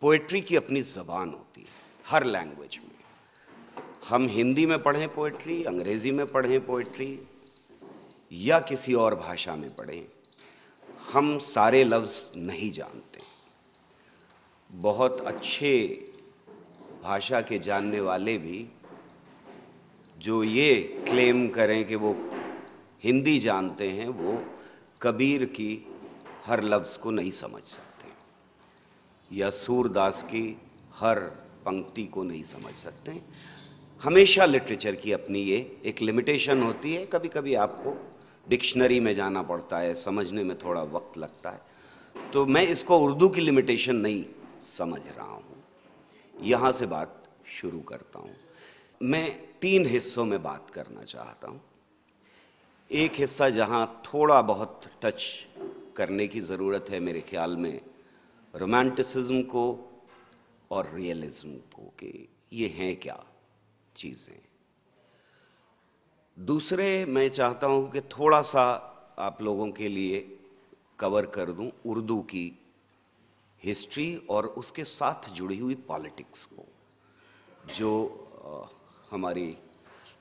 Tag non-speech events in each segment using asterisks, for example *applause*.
Poetry की अपनी जबान होती है हर लैंग्वेज में हम हिंदी में पढ़ें पोइट्री अंग्रेज़ी में पढ़ें पोइट्री या किसी और भाषा में पढ़ें हम सारे लफ्ज़ नहीं जानते बहुत अच्छे भाषा के जानने वाले भी जो ये क्लेम करें कि वो हिंदी जानते हैं वो कबीर की हर लफ्ज़ को नहीं समझ सकते या सूरदास की हर पंक्ति को नहीं समझ सकते हमेशा लिटरेचर की अपनी ये एक लिमिटेशन होती है कभी कभी आपको डिक्शनरी में जाना पड़ता है समझने में थोड़ा वक्त लगता है तो मैं इसको उर्दू की लिमिटेशन नहीं समझ रहा हूँ यहाँ से बात शुरू करता हूँ मैं तीन हिस्सों में बात करना चाहता हूँ एक हिस्सा जहाँ थोड़ा बहुत टच करने की ज़रूरत है मेरे ख्याल में रोमांटिसिज्म को और रियलिज्म को कि ये हैं क्या चीज़ें दूसरे मैं चाहता हूँ कि थोड़ा सा आप लोगों के लिए कवर कर दूँ उर्दू की हिस्ट्री और उसके साथ जुड़ी हुई पॉलिटिक्स को जो हमारी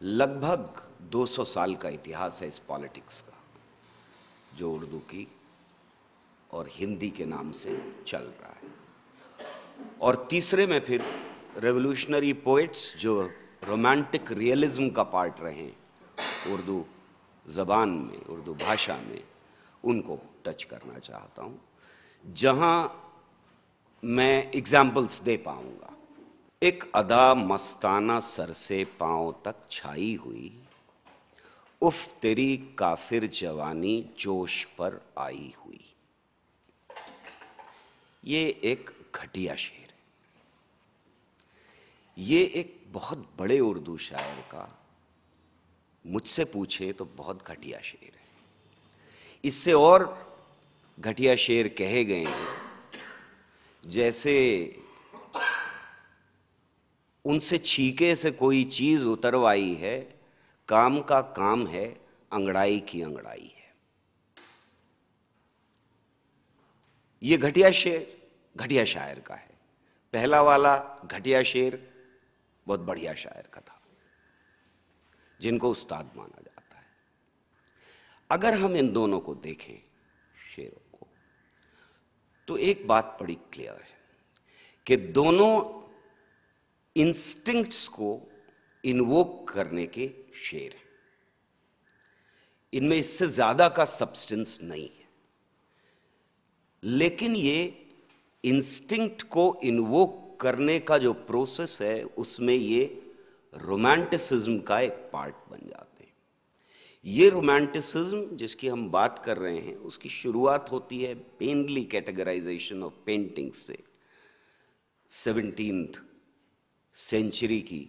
लगभग 200 साल का इतिहास है इस पॉलिटिक्स का जो उर्दू की और हिंदी के नाम से चल रहा है और तीसरे में फिर रेवोल्यूशनरी पोइट्स जो रोमांटिक रियलिज्म का पार्ट रहे उर्दू ज़बान में उर्दू भाषा में उनको टच करना चाहता हूँ जहाँ मैं एग्जाम्पल्स दे पाऊंगा एक अदा मस्ताना सर से पाँव तक छाई हुई उफ तेरी काफिर जवानी जोश पर आई हुई ये एक घटिया शेर है ये एक बहुत बड़े उर्दू शायर का मुझसे पूछे तो बहुत घटिया शेर है इससे और घटिया शेर कहे गए हैं जैसे उनसे छीके से कोई चीज उतरवाई है काम का काम है अंगड़ाई की अंगड़ाई है ये घटिया शेर घटिया शायर का है पहला वाला घटिया शेर बहुत बढ़िया शायर का था जिनको उस्ताद माना जाता है अगर हम इन दोनों को देखें शेरों को तो एक बात बड़ी क्लियर है कि दोनों इंस्टिंक्ट्स को इन्वोक करने के शेर हैं इनमें इससे ज्यादा का सब्सटेंस नहीं है लेकिन ये इंस्टिंक्ट को इन्वोक करने का जो प्रोसेस है उसमें ये रोमांटिसिज्म का एक पार्ट बन जाते हैं ये रोमांटिसिज्म जिसकी हम बात कर रहे हैं उसकी शुरुआत होती है पेनली कैटेगराइजेशन ऑफ पेंटिंग्स से सेवनटीन सेंचुरी की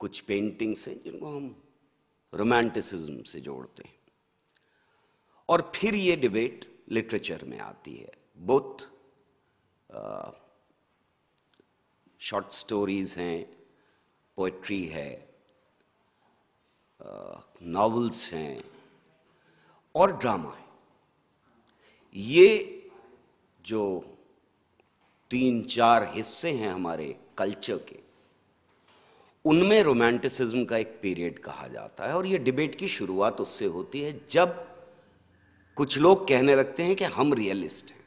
कुछ पेंटिंग्स हैं जिनको हम रोमांटिसिज्म से जोड़ते हैं और फिर ये डिबेट लिटरेचर में आती है बुद्ध शॉर्ट स्टोरीज़ हैं पोइट्री है नावल्स हैं और ड्रामा है ये जो तीन चार हिस्से हैं हमारे कल्चर के उनमें रोमांटिसिज्म का एक पीरियड कहा जाता है और ये डिबेट की शुरुआत उससे होती है जब कुछ लोग कहने लगते हैं कि हम रियलिस्ट हैं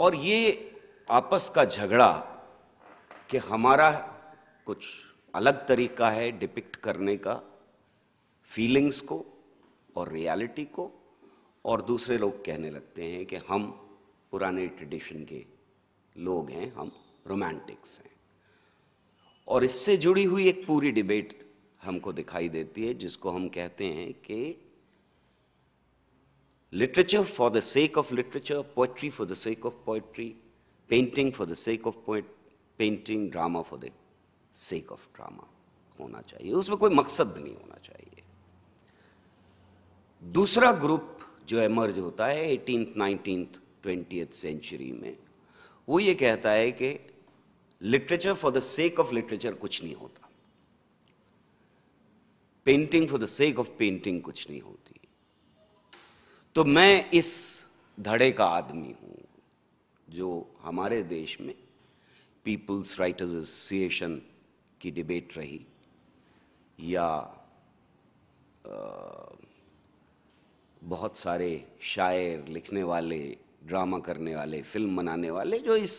और ये आपस का झगड़ा कि हमारा कुछ अलग तरीका है डिपिक्ट करने का फीलिंग्स को और रियलिटी को और दूसरे लोग कहने लगते हैं कि हम पुराने ट्रेडिशन के लोग हैं हम रोमांटिक्स हैं और इससे जुड़ी हुई एक पूरी डिबेट हमको दिखाई देती है जिसको हम कहते हैं कि Literature for the sake of literature, poetry for the sake of poetry, painting for the sake of poet, painting, drama for the sake of drama होना चाहिए उसमें कोई मकसद नहीं होना चाहिए दूसरा ग्रुप जो एमर्ज होता है एटीन नाइनटीन ट्वेंटी सेंचुरी में वो ये कहता है कि literature for the sake of literature कुछ नहीं होता painting for the sake of painting कुछ नहीं होती तो मैं इस धड़े का आदमी हूं जो हमारे देश में पीपल्स राइटर्स एसोसिएशन की डिबेट रही या बहुत सारे शायर लिखने वाले ड्रामा करने वाले फिल्म बनाने वाले जो इस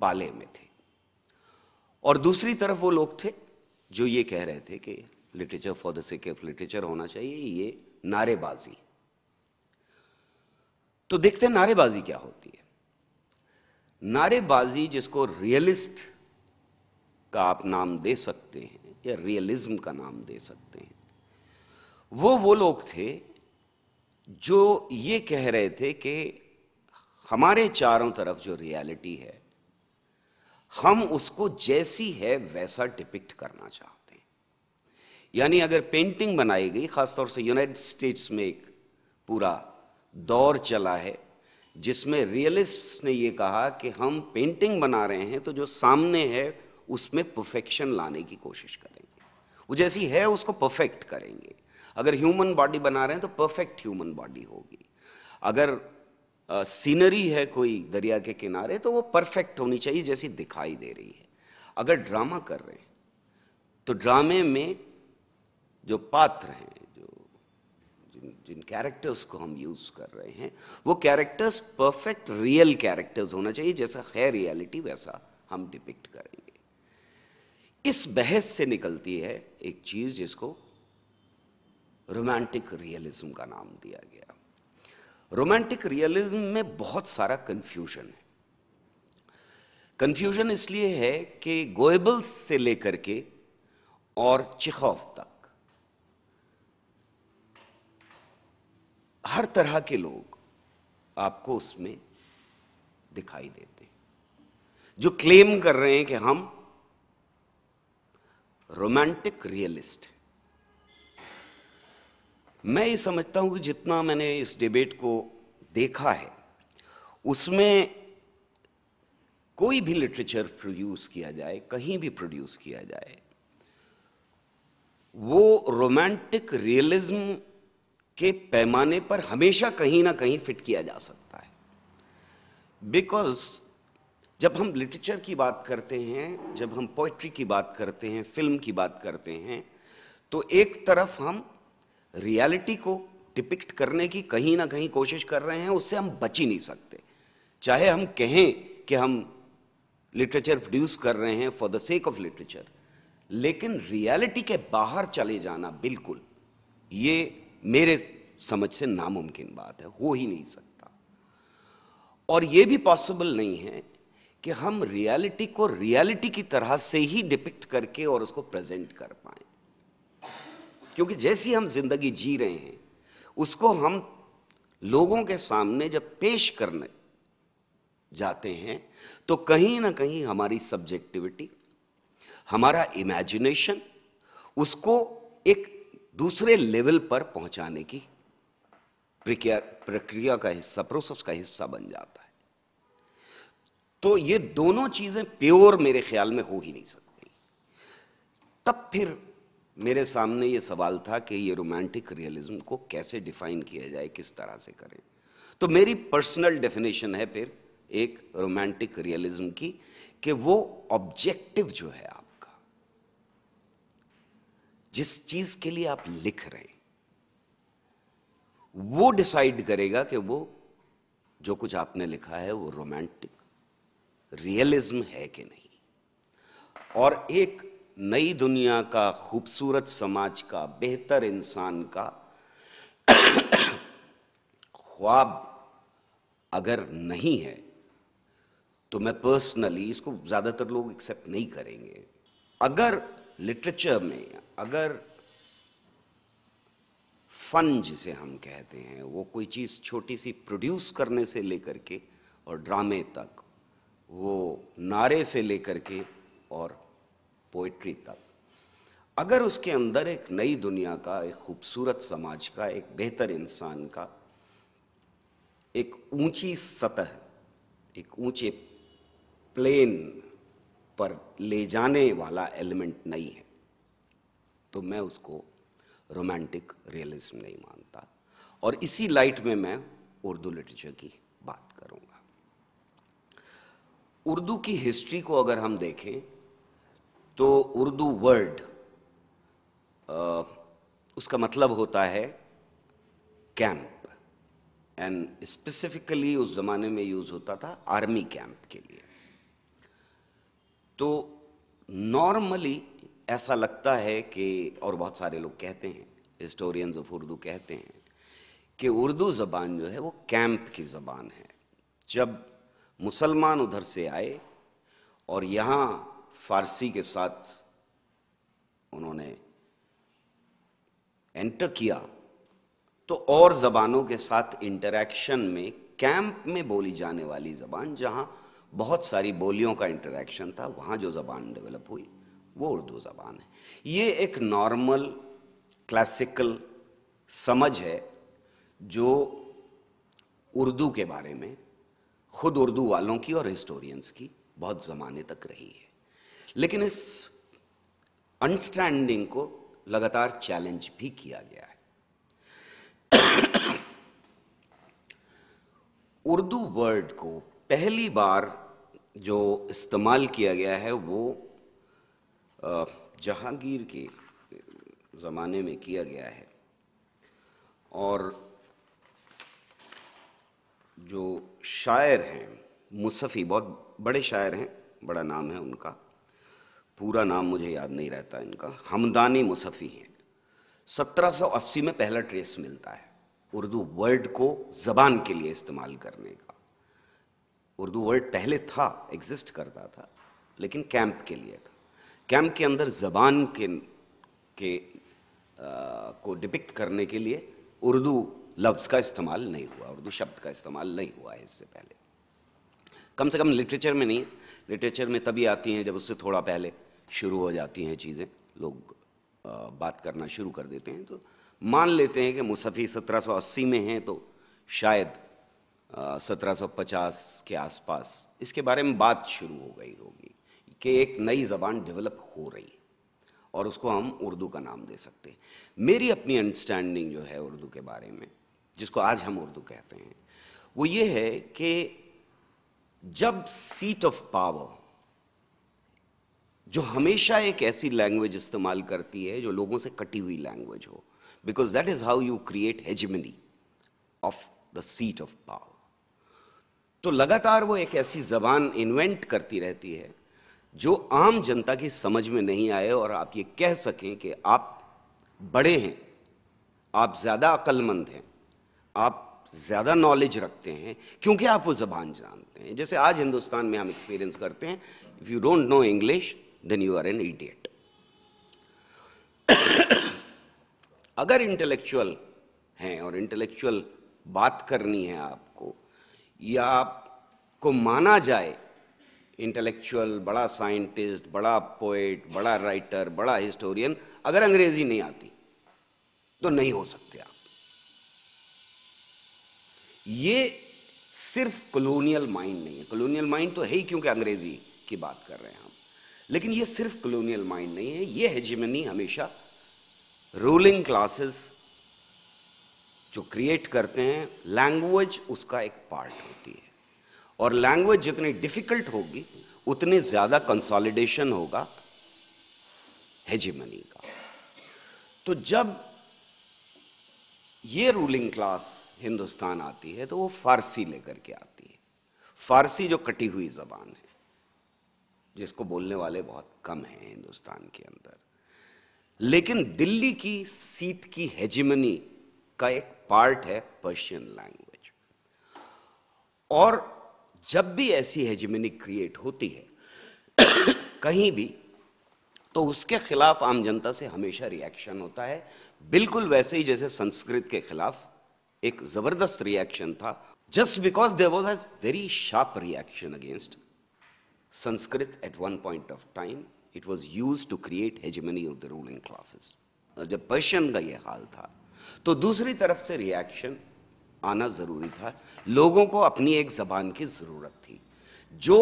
पाले में थे और दूसरी तरफ वो लोग थे जो ये कह रहे थे कि literature for the sake of literature होना चाहिए ये नारेबाजी तो देखते हैं नारेबाजी क्या होती है नारेबाजी जिसको रियलिस्ट का आप नाम दे सकते हैं या रियलिज्म का नाम दे सकते हैं वो वो लोग थे जो ये कह रहे थे कि हमारे चारों तरफ जो रियलिटी है हम उसको जैसी है वैसा डिपिक्ट करना चाहते हैं यानी अगर पेंटिंग बनाई गई खासतौर से यूनाइटेड स्टेट्स में एक पूरा दौर चला है जिसमें रियलिस्ट ने यह कहा कि हम पेंटिंग बना रहे हैं तो जो सामने है उसमें परफेक्शन लाने की कोशिश करेंगे वो जैसी है उसको परफेक्ट करेंगे अगर ह्यूमन बॉडी बना रहे हैं तो परफेक्ट ह्यूमन बॉडी होगी अगर सीनरी है कोई दरिया के किनारे तो वो परफेक्ट होनी चाहिए जैसी दिखाई दे रही है अगर ड्रामा कर रहे हैं तो ड्रामे में जो पात्र हैं जिन कैरेक्टर्स को हम यूज़ कर रहे हैं वो कैरेक्टर्स परफेक्ट रियल कैरेक्टर्स होना चाहिए जैसा है रियलिटी वैसा हम डिपिक्ट करेंगे इस बहस से निकलती है एक चीज़ जिसको रोमांटिक रियलिज्म का नाम दिया गया रोमांटिक रियलिज्म में बहुत सारा कंफ्यूजन है कंफ्यूजन इसलिए है कि गोएबल्स से लेकर के और चिखौफ तक हर तरह के लोग आपको उसमें दिखाई देते जो क्लेम कर रहे हैं कि हम रोमांटिक रियलिस्ट हैं मैं ये समझता हूं कि जितना मैंने इस डिबेट को देखा है उसमें कोई भी लिटरेचर प्रोड्यूस किया जाए कहीं भी प्रोड्यूस किया जाए वो रोमांटिक रियलिज्म के पैमाने पर हमेशा कहीं ना कहीं फिट किया जा सकता है बिकॉज जब हम लिटरेचर की बात करते हैं जब हम पोइट्री की बात करते हैं फिल्म की बात करते हैं तो एक तरफ हम रियलिटी को डिपिक्ट करने की कहीं ना कहीं कोशिश कर रहे हैं उससे हम बच ही नहीं सकते चाहे हम कहें कि हम लिटरेचर प्रोड्यूस कर रहे हैं for the sake of literature लेकिन रियलिटी के बाहर चले जाना बिल्कुल ये मेरे समझ से नामुमकिन बात है हो ही नहीं सकता और यह भी पॉसिबल नहीं है कि हम रियलिटी को रियलिटी की तरह से ही डिपिक्ट करके और उसको प्रेजेंट कर पाए क्योंकि जैसी हम जिंदगी जी रहे हैं उसको हम लोगों के सामने जब पेश करने जाते हैं तो कहीं ना कहीं हमारी सब्जेक्टिविटी हमारा इमेजिनेशन उसको एक दूसरे लेवल पर पहुंचाने की प्रक्रिया का हिस्सा प्रोसेस का हिस्सा बन जाता है तो ये दोनों चीजें प्योर मेरे ख्याल में हो ही नहीं सकती तब फिर मेरे सामने ये सवाल था कि ये रोमांटिक रियलिज्म को कैसे डिफाइन किया जाए किस तरह से करें तो मेरी पर्सनल डेफिनेशन है फिर एक रोमांटिक रियलिज्म की कि वो ऑब्जेक्टिव जो है आप जिस चीज के लिए आप लिख रहे वो डिसाइड करेगा कि वो जो कुछ आपने लिखा है वो रोमांटिक रियलिज्म है कि नहीं और एक नई दुनिया का खूबसूरत समाज का बेहतर इंसान का *coughs* ख्वाब अगर नहीं है तो मैं पर्सनली इसको ज़्यादातर लोग एक्सेप्ट नहीं करेंगे अगर लिटरेचर में अगर फन जिसे हम कहते हैं वो कोई चीज़ छोटी सी प्रोड्यूस करने से लेकर के और ड्रामे तक वो नारे से लेकर के और पोइट्री तक अगर उसके अंदर एक नई दुनिया का एक खूबसूरत समाज का एक बेहतर इंसान का एक ऊंची सतह एक ऊंचे प्लेन पर ले जाने वाला एलिमेंट नहीं है तो मैं उसको रोमांटिक रियलिज्म नहीं मानता और इसी लाइट में मैं उर्दू लिटरेचर की बात करूंगा उर्दू की हिस्ट्री को अगर हम देखें तो उर्दू वर्ड उसका मतलब होता है कैंप एंड स्पेसिफिकली उस जमाने में यूज होता था आर्मी कैंप के लिए तो नॉर्मली ऐसा लगता है कि और बहुत सारे लोग कहते हैं हिस्टोरियंस ऑफ उर्दू कहते हैं कि उर्दू ज़बान जो है वो कैंप की ज़बान है जब मुसलमान उधर से आए और यहाँ फारसी के साथ उन्होंने एंटर किया तो और ज़बानों के साथ इंटरेक्शन में कैंप में बोली जाने वाली ज़बान जहाँ बहुत सारी बोलियों का इंटरेक्शन था वहाँ जो ज़बान डेवलप हुई वो उर्दू ज़बान है ये एक नॉर्मल क्लासिकल समझ है जो उर्दू के बारे में खुद उर्दू वालों की और हिस्टोरियंस की बहुत ज़माने तक रही है लेकिन इस अंडरस्टैंडिंग को लगातार चैलेंज भी किया गया है *coughs* उर्दू वर्ड को पहली बार जो इस्तेमाल किया गया है वो जहांगीर के ज़माने में किया गया है और जो शायर हैं मुसफ़ी बहुत बड़े शायर हैं बड़ा नाम है उनका पूरा नाम मुझे याद नहीं रहता इनका हमदानी मुसफ़ी हैं 1780 में पहला ट्रेस मिलता है उर्दू वर्ड को ज़बान के लिए इस्तेमाल करने का उर्दू वर्ड पहले था एग्जिस्ट करता था लेकिन कैंप के लिए था कैंप के अंदर ज़बान के के आ, को डिपिक्ट करने के लिए उर्दू लफ्ज़ का इस्तेमाल नहीं हुआ उर्दू शब्द का इस्तेमाल नहीं हुआ है इससे पहले कम से कम लिटरेचर में नहीं लिटरेचर में तभी आती हैं जब उससे थोड़ा पहले शुरू हो जाती हैं चीज़ें लोग आ, बात करना शुरू कर देते हैं तो मान लेते हैं कि मुसफ़ी 1780 में हैं तो शायद 1750 के आसपास इसके बारे में बात शुरू हो गई होगी कि एक नई ज़बान डेवलप हो रही और उसको हम उर्दू का नाम दे सकते हैं मेरी अपनी अंडरस्टैंडिंग जो है उर्दू के बारे में जिसको आज हम उर्दू कहते हैं वो ये है कि जब सीट ऑफ पावर जो हमेशा एक ऐसी लैंग्वेज इस्तेमाल करती है जो लोगों से कटी हुई लैंग्वेज हो because that is how you create hegemony of the seat of power तो लगातार वो एक ऐसी जबान इन्वेंट करती रहती है जो आम जनता की समझ में नहीं आए और आप ये कह सकें कि आप बड़े हैं आप ज़्यादा अकलमंद हैं आप ज़्यादा नॉलेज रखते हैं क्योंकि आप वो ज़बान जानते हैं जैसे आज हिंदुस्तान में हम एक्सपीरियंस करते हैं if you don't know English then you are an idiot अगर इंटेलेक्चुअल हैं और इंटेलेक्चुअल बात करनी है आपको या आपको माना जाए इंटेलेक्चुअल बड़ा साइंटिस्ट बड़ा पोइट बड़ा राइटर बड़ा हिस्टोरियन अगर अंग्रेजी नहीं आती तो नहीं हो सकते आप ये सिर्फ कॉलोनियल माइंड नहीं है कॉलोनियल माइंड तो है ही क्योंकि अंग्रेजी की बात कर रहे हैं हम लेकिन ये सिर्फ कॉलोनियल माइंड नहीं है ये जिमनी हमेशा रूलिंग क्लासेस जो क्रिएट करते हैं लैंग्वेज उसका एक पार्ट होती है और लैंग्वेज जितनी डिफिकल्ट होगी उतने ज़्यादा कंसोलिडेशन होगा हेजिमनी का तो जब ये रूलिंग क्लास हिंदुस्तान आती है तो वो फारसी लेकर के आती है फारसी जो कटी हुई जबान है जिसको बोलने वाले बहुत कम हैं हिंदुस्तान के अंदर लेकिन दिल्ली की सीट की हेजिमनी का एक पार्ट है पर्शियन लैंग्वेज और जब भी ऐसी हेजमिनिक क्रिएट होती है *coughs* कहीं भी तो उसके खिलाफ आम जनता से हमेशा रिएक्शन होता है बिल्कुल वैसे ही जैसे संस्कृत के खिलाफ एक जबरदस्त रिएक्शन था just because there was a very sharp reaction against Sanskrit at one point of time it was use to create hegemony of the ruling classes जब पर्शियन का यह हाल था तो दूसरी तरफ से रिएक्शन आना ज़रूरी था लोगों को अपनी एक ज़बान की ज़रूरत थी जो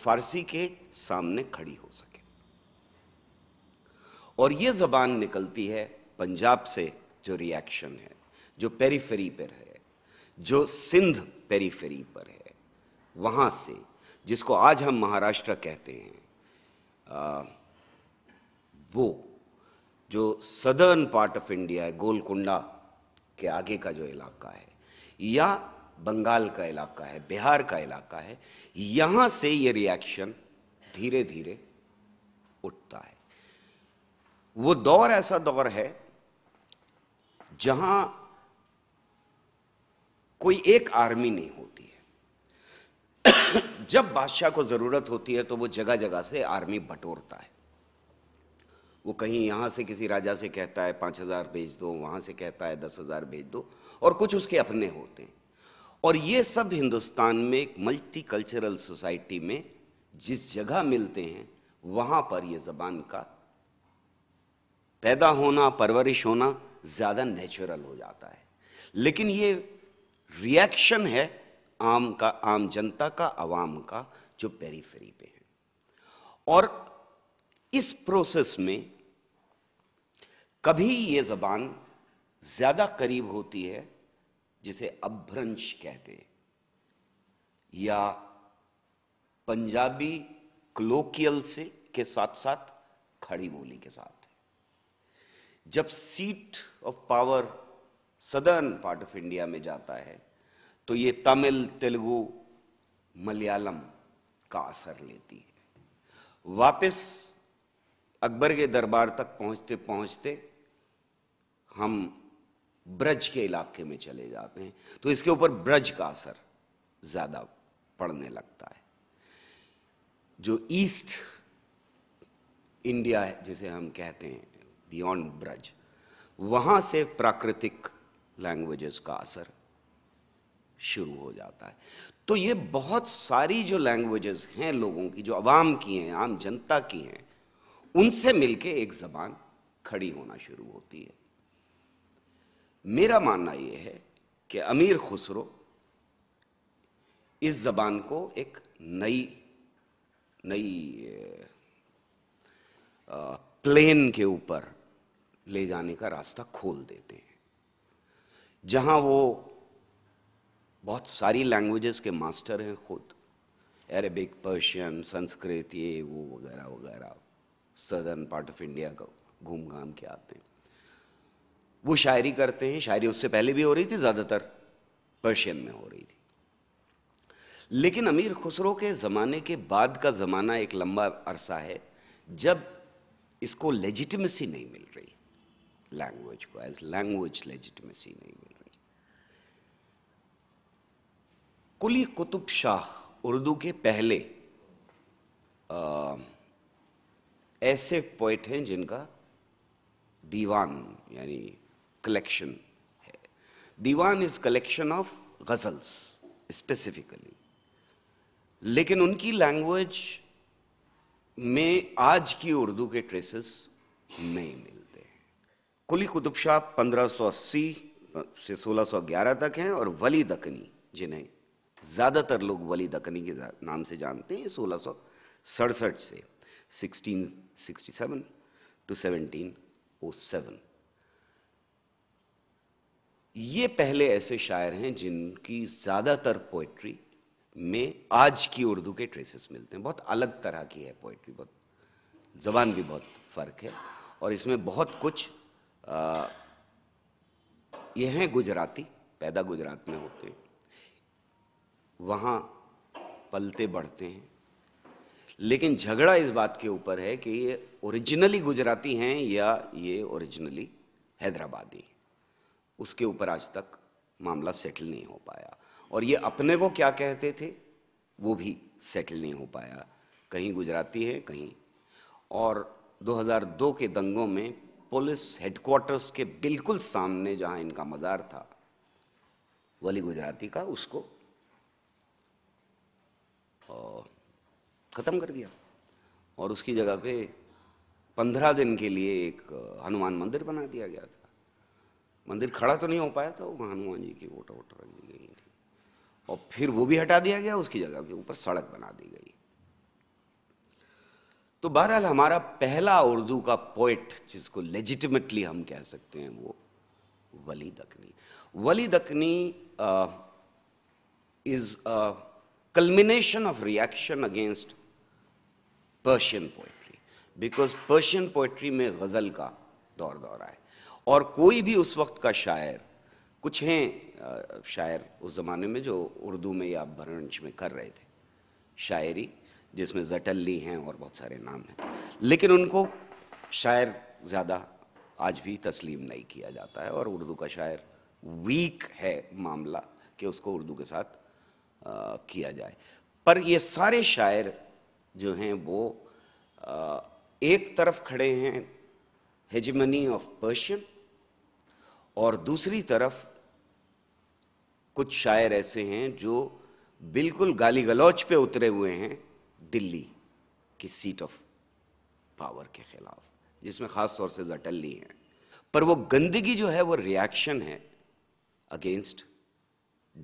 फारसी के सामने खड़ी हो सके और यह ज़बान निकलती है पंजाब से जो रिएक्शन है जो पेरीफेरी पर है जो सिंध पेरीफेरी पर है वहां से जिसको आज हम महाराष्ट्र कहते हैं आ, वो जो सदर्न पार्ट ऑफ इंडिया है गोलकुंडा के आगे का जो इलाका है या बंगाल का इलाका है बिहार का इलाका है यहां से ये रिएक्शन धीरे धीरे उठता है वो दौर ऐसा दौर है जहां कोई एक आर्मी नहीं होती है *coughs* जब बादशाह को ज़रूरत होती है तो वो जगह जगह से आर्मी बटोरता है वो कहीं यहाँ से किसी राजा से कहता है पाँच हज़ार भेज दो वहाँ से कहता है दस हज़ार भेज दो और कुछ उसके अपने होते हैं और ये सब हिंदुस्तान में एक मल्टी कल्चरल सोसाइटी में जिस जगह मिलते हैं वहाँ पर ये ज़बान का पैदा होना परवरिश होना ज़्यादा नेचुरल हो जाता है लेकिन ये रिएक्शन है आम का आम जनता का आवाम का जो पेरीफेरी पे है और इस प्रोसेस में कभी ये जबान ज्यादा करीब होती है जिसे अभ्रंश कहते या पंजाबी क्लोकियल से के साथ साथ खड़ी बोली के साथ जब seat of power southern part of India में जाता है तो ये तमिल तेलुगु मलयालम का असर लेती है वापस अकबर के दरबार तक पहुंचते पहुंचते हम ब्रज के इलाके में चले जाते हैं तो इसके ऊपर ब्रज का असर ज्यादा पड़ने लगता है जो ईस्ट इंडिया है जिसे हम कहते हैं बियॉन्ड ब्रज वहां से प्राकृतिक लैंग्वेजेस का असर शुरू हो जाता है तो ये बहुत सारी जो लैंग्वेजेस हैं लोगों की जो आवाम की हैं आम जनता की हैं उनसे मिलके एक जबान खड़ी होना शुरू होती है मेरा मानना यह है कि अमीर खुसरो इस जबान को एक नई नई प्लेन के ऊपर ले जाने का रास्ता खोल देते हैं जहां वो बहुत सारी लैंग्वेजेस के मास्टर हैं खुद अरेबिक पर्शियन संस्कृत ये वो वगैरह वगैरह सदर्न पार्ट ऑफ इंडिया का घूम घाम के आते हैं वो शायरी करते हैं शायरी उससे पहले भी हो रही थी ज़्यादातर पर्शियन में हो रही थी लेकिन अमीर खुसरो के ज़माने के बाद का ज़माना एक लंबा अरसा है जब इसको लेजिटमेसी नहीं मिल रही लैंग्वेज को एज लैंग्वेज लेजिटमेसी नहीं मिल रही कुली कुतुब शाह उर्दू के पहले आ, ऐसे पोइट हैं जिनका दीवान यानी कलेक्शन है diwan is collection of ghazals specifically लेकिन उनकी लैंग्वेज में आज की उर्दू के ट्रेसेस नहीं मिलते कुली कुतुब शाह पंद्रह से 1611 तक हैं और वली दकनी जिन्हें ज़्यादातर लोग वली दकनी के नाम से जानते हैं सोलह से 1667 टू 1707 ये पहले ऐसे शायर हैं जिनकी ज़्यादातर पोइट्री में आज की उर्दू के ट्रेसेस मिलते हैं बहुत अलग तरह की है पोइट्री बहुत जबान भी बहुत फ़र्क है और इसमें बहुत कुछ आ, ये हैं गुजराती पैदा गुजरात में होते हैं वहाँ पलते बढ़ते हैं लेकिन झगड़ा इस बात के ऊपर है कि ये ओरिजिनली गुजराती हैं या ये ओरिजिनली हैदराबादी उसके ऊपर आज तक मामला सेटल नहीं हो पाया और ये अपने को क्या कहते थे वो भी सेटल नहीं हो पाया कहीं गुजराती है कहीं और 2002 के दंगों में पुलिस हेडक्वार्टर्स के बिल्कुल सामने जहां इनका मज़ार था वली गुजराती का उसको ख़त्म कर दिया और उसकी जगह पे पंद्रह दिन के लिए एक हनुमान मंदिर बना दिया गया था मंदिर खड़ा तो नहीं हो पाया था वो हनुमान जी की वोट वोट रख दी गई थी और फिर वो भी हटा दिया गया उसकी जगह के ऊपर सड़क बना दी गई तो बहरहाल हमारा पहला उर्दू का पोइट जिसको लेजिटिमेटली हम कह सकते हैं वो Wali Dakhni Wali Dakhni is a culmination of reaction against Persian poetry because Persian poetry में गज़ल का दौर दौरा है और कोई भी उस वक्त का शायर कुछ हैं शायर उस ज़माने में जो उर्दू में या भरंश में कर रहे थे शायरी जिसमें जटल्ली हैं और बहुत सारे नाम हैं लेकिन उनको शायर ज़्यादा आज भी तस्लीम नहीं किया जाता है और उर्दू का शायर वीक है मामला कि उसको उर्दू के साथ आ, किया जाए पर ये सारे शायर जो हैं वो आ, एक तरफ खड़े हैं हेजमनी ऑफ पर्शियन और दूसरी तरफ कुछ शायर ऐसे हैं जो बिल्कुल गाली गलौच पे उतरे हुए हैं दिल्ली की सीट ऑफ पावर के खिलाफ जिसमें खास तौर से जटल्ली है पर वो गंदगी जो है वो रिएक्शन है अगेंस्ट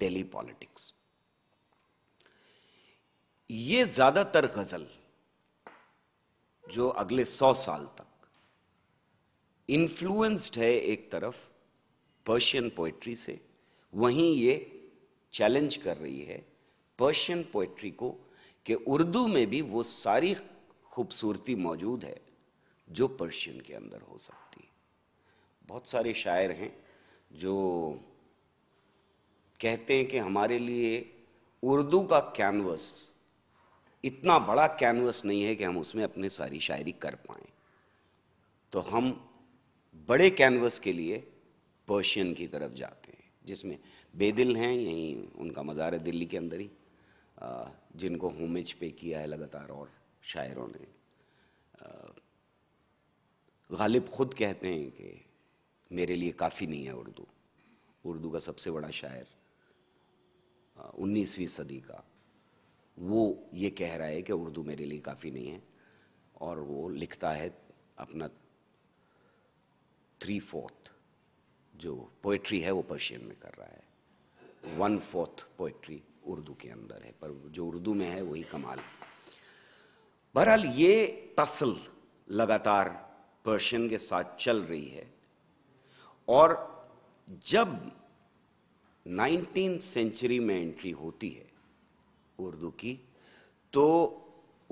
दिल्ली पॉलिटिक्स ये ज्यादातर गजल जो अगले सौ साल तक इन्फ्लुएंस्ड है एक तरफ पर्शियन पोइट्री से वहीं ये चैलेंज कर रही है पर्शियन पोइट्री को कि उर्दू में भी वो सारी खूबसूरती मौजूद है जो पर्शियन के अंदर हो सकती है बहुत सारे शायर हैं जो कहते हैं कि हमारे लिए उर्दू का कैनवस इतना बड़ा कैनवस नहीं है कि हम उसमें अपनी सारी शायरी कर पाए तो हम बड़े कैनवस के लिए पर्शियन की तरफ जाते हैं जिसमें बेदिल हैं यहीं उनका मज़ार है दिल्ली के अंदर ही जिनको होमेज पे किया है लगातार और शायरों ने गालिब खुद कहते हैं कि मेरे लिए काफ़ी नहीं है उर्दू उर्दू का सबसे बड़ा शायर उन्नीसवीं सदी का वो ये कह रहा है कि उर्दू मेरे लिए काफ़ी नहीं है और वो लिखता है अपना थ्री फोर्थ जो पोइट्री है वो पर्शियन में कर रहा है वन फोर्थ पोइट्री उर्दू के अंदर है पर जो उर्दू में है वही कमाल बहरहाल ये तसल लगातार पर्शियन के साथ चल रही है और जब नाइनटीन सेंचुरी में एंट्री होती है उर्दू की तो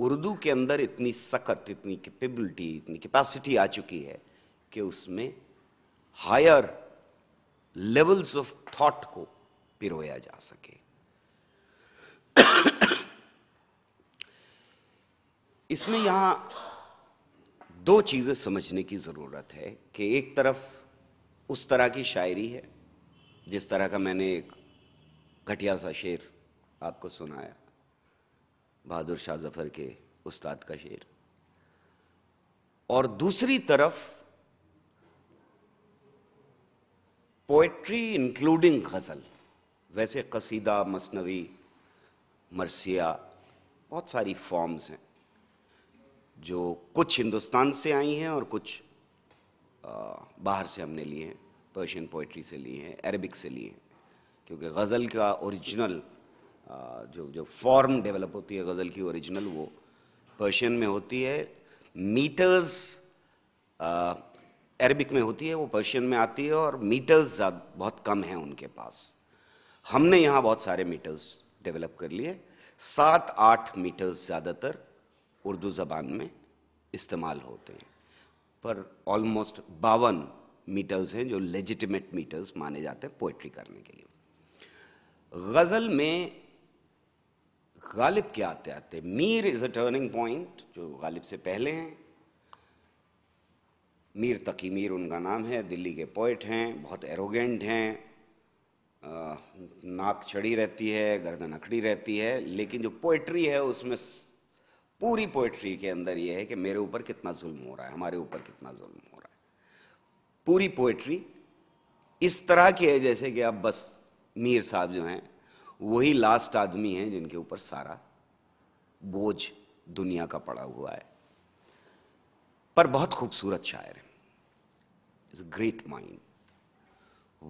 उर्दू के अंदर इतनी सख्त इतनी कैपेबिलिटी इतनी कैपेसिटी आ चुकी है कि उसमें हायर लेवल्स ऑफ थॉट को पिरोया जा सके इसमें यहां दो चीजें समझने की जरूरत है कि एक तरफ उस तरह की शायरी है जिस तरह का मैंने एक घटिया सा शेर आपको सुनाया बहादुर शाह जफर के उस्ताद का शेर और दूसरी तरफ पोइट्री इंक्लूडिंग गज़ल वैसे कसीदा मसनवी मरसिया बहुत सारी फॉर्म्स हैं जो कुछ हिंदुस्तान से आई हैं और कुछ आ, बाहर से हमने लिए हैं पर्शियन पोइट्री से लिए हैं अरबिक से लिए हैं क्योंकि गज़ल का ओरिजिनल जो जो फॉर्म डेवलप होती है गज़ल की ओरिजिनल वो पर्शियन में होती है मीटर्स अरबिक में होती है वो पर्शियन में आती है और मीटर्स बहुत कम हैं उनके पास हमने यहाँ बहुत सारे मीटर्स डेवलप कर लिए सात आठ मीटर्स ज़्यादातर उर्दू ज़बान में इस्तेमाल होते हैं पर ऑलमोस्ट बावन मीटर्स हैं जो लेजिटिमेट मीटर्स माने जाते हैं पोइट्री करने के लिए गज़ल में गालिब के आते आते Mir is a turning point जो गालिब से पहले हैं मीर तकी मीर उनका नाम है दिल्ली के पोइट हैं बहुत एरोगेंट हैं नाक चढ़ी रहती है गर्दन अखड़ी रहती है लेकिन जो पोइट्री है उसमें पूरी पोइट्री के अंदर यह है कि मेरे ऊपर कितना जुल्म हो रहा है हमारे ऊपर कितना जुल्म हो रहा है पूरी पोइट्री इस तरह की है जैसे कि अब बस मीर साहब जो हैं वही लास्ट आदमी हैं जिनके ऊपर सारा बोझ दुनिया का पड़ा हुआ है पर बहुत खूबसूरत शायर है इज ग्रेट माइंड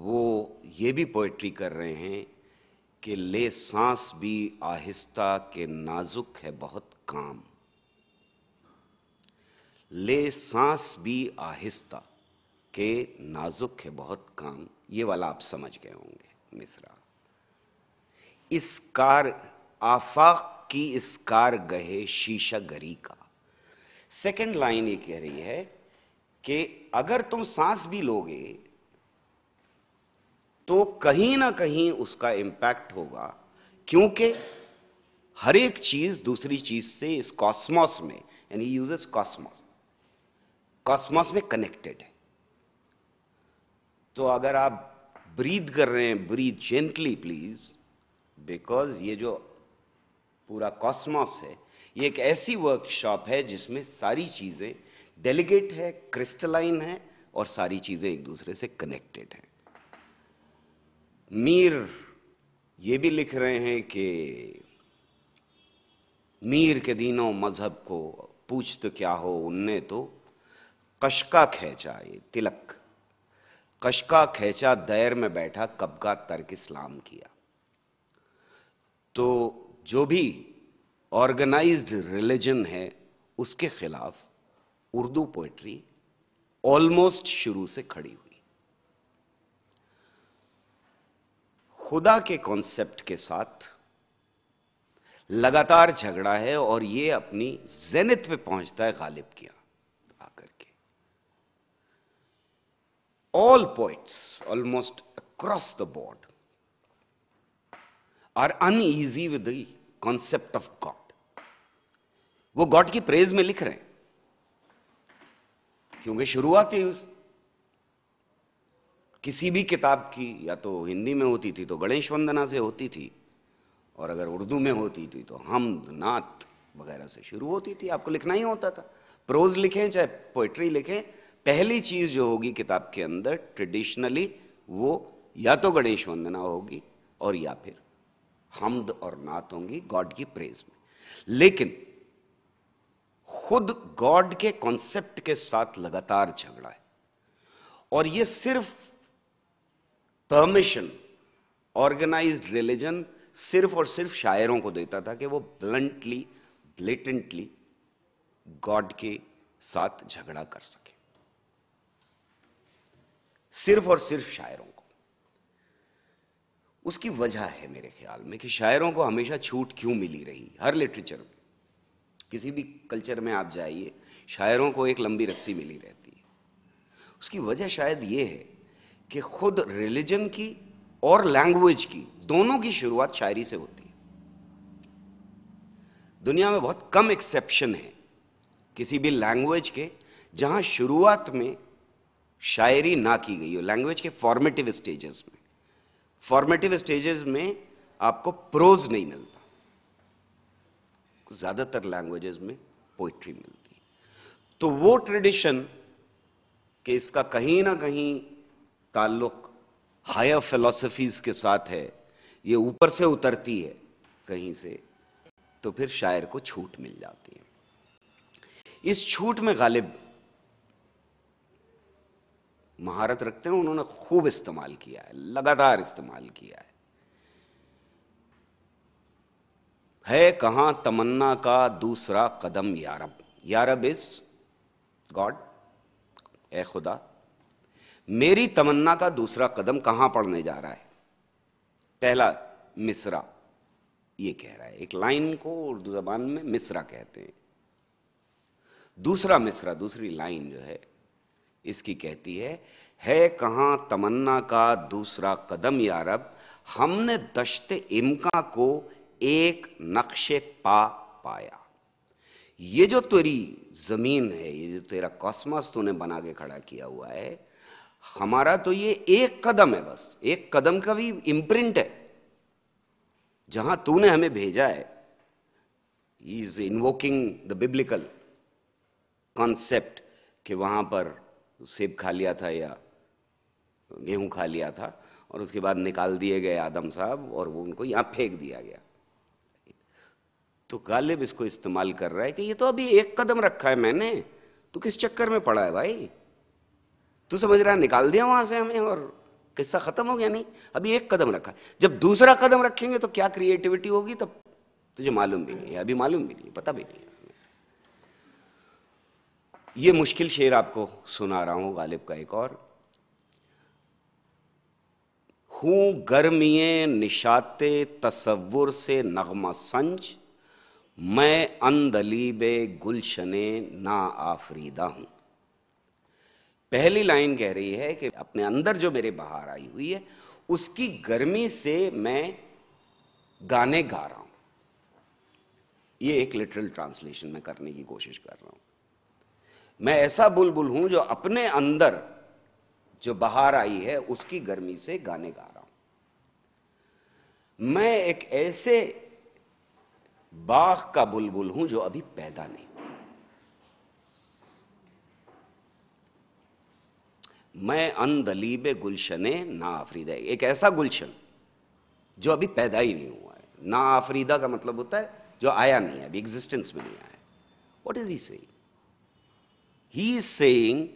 वो ये भी पोइट्री कर रहे हैं कि ले सांस भी आहिस्ता के नाजुक है बहुत काम ले सांस भी आहिस्ता के नाजुक है बहुत काम ये वाला आप समझ गए होंगे मिसरा इस कार आफाक की इस कार गहे शीशा गरी का सेकेंड लाइन ये कह रही है कि अगर तुम सांस भी लोगे तो कहीं ना कहीं उसका इम्पैक्ट होगा क्योंकि हर एक चीज दूसरी चीज से इस कॉस्मॉस में यानी यूजेस कॉस्मॉस कॉस्मॉस में कनेक्टेड है तो अगर आप ब्रीद कर रहे हैं ब्रीद जेंटली प्लीज बिकॉज ये जो पूरा कॉस्मॉस है ये एक ऐसी वर्कशॉप है जिसमें सारी चीज़ें डेलीगेट है क्रिस्टलाइन है और सारी चीज़ें एक दूसरे से कनेक्टेड हैं मीर ये भी लिख रहे हैं कि मीर के दिनों मजहब को पूछ तो क्या हो उनने तो कशका खेचा ये तिलक कशका खेचा दैर में बैठा कब का तर्क इस्लाम किया तो जो भी ऑर्गेनाइज्ड रिलीजन है उसके खिलाफ उर्दू पोइट्री ऑलमोस्ट शुरू से खड़ी हुई खुदा के कॉन्सेप्ट के साथ लगातार झगड़ा है और यह अपनी जेनित पे पहुंचता है गालिब किया आकर के all poets almost across the board are uneasy with the concept of God वो गॉड की प्रेज में लिख रहे हैं क्योंकि शुरुआत ही किसी भी किताब की या तो हिंदी में होती थी तो गणेश वंदना से होती थी और अगर उर्दू में होती थी तो हमद नात वगैरह से शुरू होती थी आपको लिखना ही होता था प्रोज लिखें चाहे पोइट्री लिखें पहली चीज़ जो होगी किताब के अंदर ट्रेडिशनली वो या तो गणेश वंदना होगी और या फिर हमद और नात होंगी गॉड की प्रेज में लेकिन खुद गॉड के कॉन्सेप्ट के साथ लगातार झगड़ा है और यह सिर्फ परमिशन ऑर्गेनाइज्ड रिलीजन सिर्फ और सिर्फ शायरों को देता था कि वो ब्लंटली ब्लेटेंटली गॉड के साथ झगड़ा कर सके सिर्फ और सिर्फ शायरों को उसकी वजह है मेरे ख्याल में कि शायरों को हमेशा छूट क्यों मिली रही हर लिटरेचर में किसी भी कल्चर में आप जाइए शायरों को एक लंबी रस्सी मिली रहती है उसकी वजह शायद ये है कि खुद रिलीजन की और लैंग्वेज की दोनों की शुरुआत शायरी से होती है दुनिया में बहुत कम एक्सेप्शन है किसी भी लैंग्वेज के जहां शुरुआत में शायरी ना की गई हो लैंग्वेज के फॉर्मेटिव स्टेजेस में फॉर्मेटिव स्टेजेस में आपको प्रोज नहीं मिलता ज़्यादातर लैंग्वेजेस में पोइट्री मिलती है तो वो ट्रेडिशन कि इसका कहीं ना कहीं ताल्लुक हायर फिलोसफीज के साथ है ये ऊपर से उतरती है कहीं से तो फिर शायर को छूट मिल जाती है इस छूट में गालिब महारत रखते हैं उन्होंने खूब इस्तेमाल किया है लगातार इस्तेमाल किया है है कहां तमन्ना का दूसरा कदम यारब यारब इज गॉड ए खुदा मेरी तमन्ना का दूसरा कदम कहां पढ़ने जा रहा है पहला मिसरा ये कह रहा है एक लाइन को उर्दू जबान में मिसरा कहते हैं दूसरा मिसरा दूसरी लाइन जो है इसकी कहती है है कहां तमन्ना का दूसरा कदम यारब हमने दशते इमका को एक नक्शे पा पाया ये जो तेरी ज़मीन है ये जो तेरा कॉस्मस तूने बना के खड़ा किया हुआ है हमारा तो ये एक कदम है बस एक कदम का भी इम्प्रिंट है जहां तूने हमें भेजा है is invoking the biblical concept कि वहां पर सेब खा लिया था या गेहूं खा लिया था और उसके बाद निकाल दिए गए आदम साहब और वो उनको यहां फेंक दिया गया तो गालिब इसको इस्तेमाल कर रहा है कि ये तो अभी एक कदम रखा है मैंने तो किस चक्कर में पड़ा है भाई तू समझ रहा है निकाल दिया वहां से हमें और किस्सा खत्म हो गया नहीं अभी एक कदम रखा है जब दूसरा कदम रखेंगे तो क्या क्रिएटिविटी होगी तब तुझे मालूम भी नहीं है अभी मालूम भी नहीं पता भी नहीं ये मुश्किल शेर आपको सुना रहा हूं गालिब का एक और हूं गर्मिये निशाते तस्वुर से नगमा संज मैं अनदलीब गुलशने ना आफरीदा हूं पहली लाइन कह रही है कि अपने अंदर जो मेरे बाहर आई हुई है उसकी गर्मी से मैं गाने गा रहा हूं ये एक लिटरल ट्रांसलेशन में करने की कोशिश कर रहा हूं मैं ऐसा बुलबुल हूं जो अपने अंदर जो बाहर आई है उसकी गर्मी से गाने गा रहा हूं मैं एक ऐसे बाघ का बुलबुल हूं जो अभी पैदा नहीं मैं अनदलीब गुलशन ना आफरीदा एक ऐसा गुलशन जो अभी पैदा ही नहीं हुआ है ना आफरीदा का मतलब होता है जो आया नहीं है अभी एग्जिस्टेंस में नहीं आया what is he saying he is saying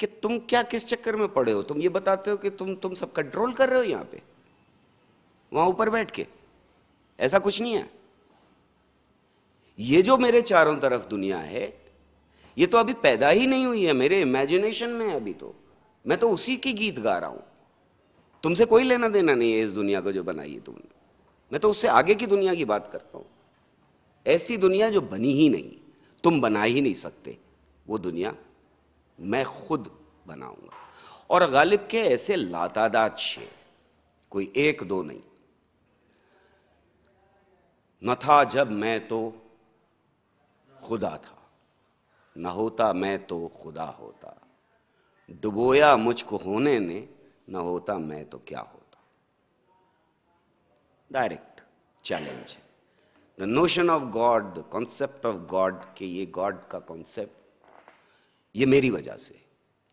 कि तुम क्या किस चक्कर में पड़े हो तुम ये बताते हो कि तुम तुम सब कंट्रोल कर रहे हो यहां पे वहां ऊपर बैठ के ऐसा कुछ नहीं है ये जो मेरे चारों तरफ दुनिया है ये तो अभी पैदा ही नहीं हुई है मेरे इमेजिनेशन में अभी तो मैं तो उसी की गीत गा रहा हूं तुमसे कोई लेना देना नहीं है इस दुनिया को जो बनाई है तुमने मैं तो उससे आगे की दुनिया की बात करता हूं ऐसी दुनिया जो बनी ही नहीं तुम बना ही नहीं सकते वो दुनिया मैं खुद बनाऊंगा और गालिब के ऐसे लातादाद छे कोई एक दो नहीं न था जब मैं तो खुदा था न होता मैं तो खुदा होता डुबोया मुझको होने ने न होता मैं तो क्या होता डायरेक्ट चैलेंज है the notion of God the concept of God के ये गॉड का कॉन्सेप्ट ये मेरी वजह से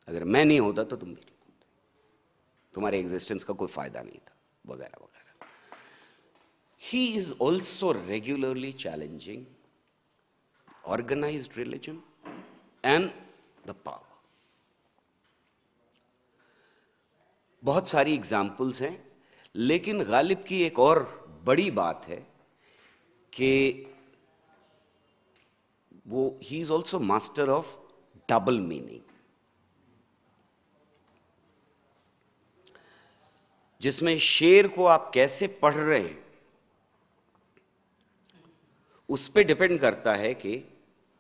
अगर मैं नहीं होता तो तुम नहीं होते तुम्हारे एग्जिस्टेंस का कोई फायदा नहीं था वगैरह वगैरह he is also regularly challenging organized religion and the power. बहुत सारी एग्जाम्पल्स हैं लेकिन गालिब की एक और बड़ी बात है कि वो he is also master of double meaning जिसमें शेर को आप कैसे पढ़ रहे हैं उस पर डिपेंड करता है कि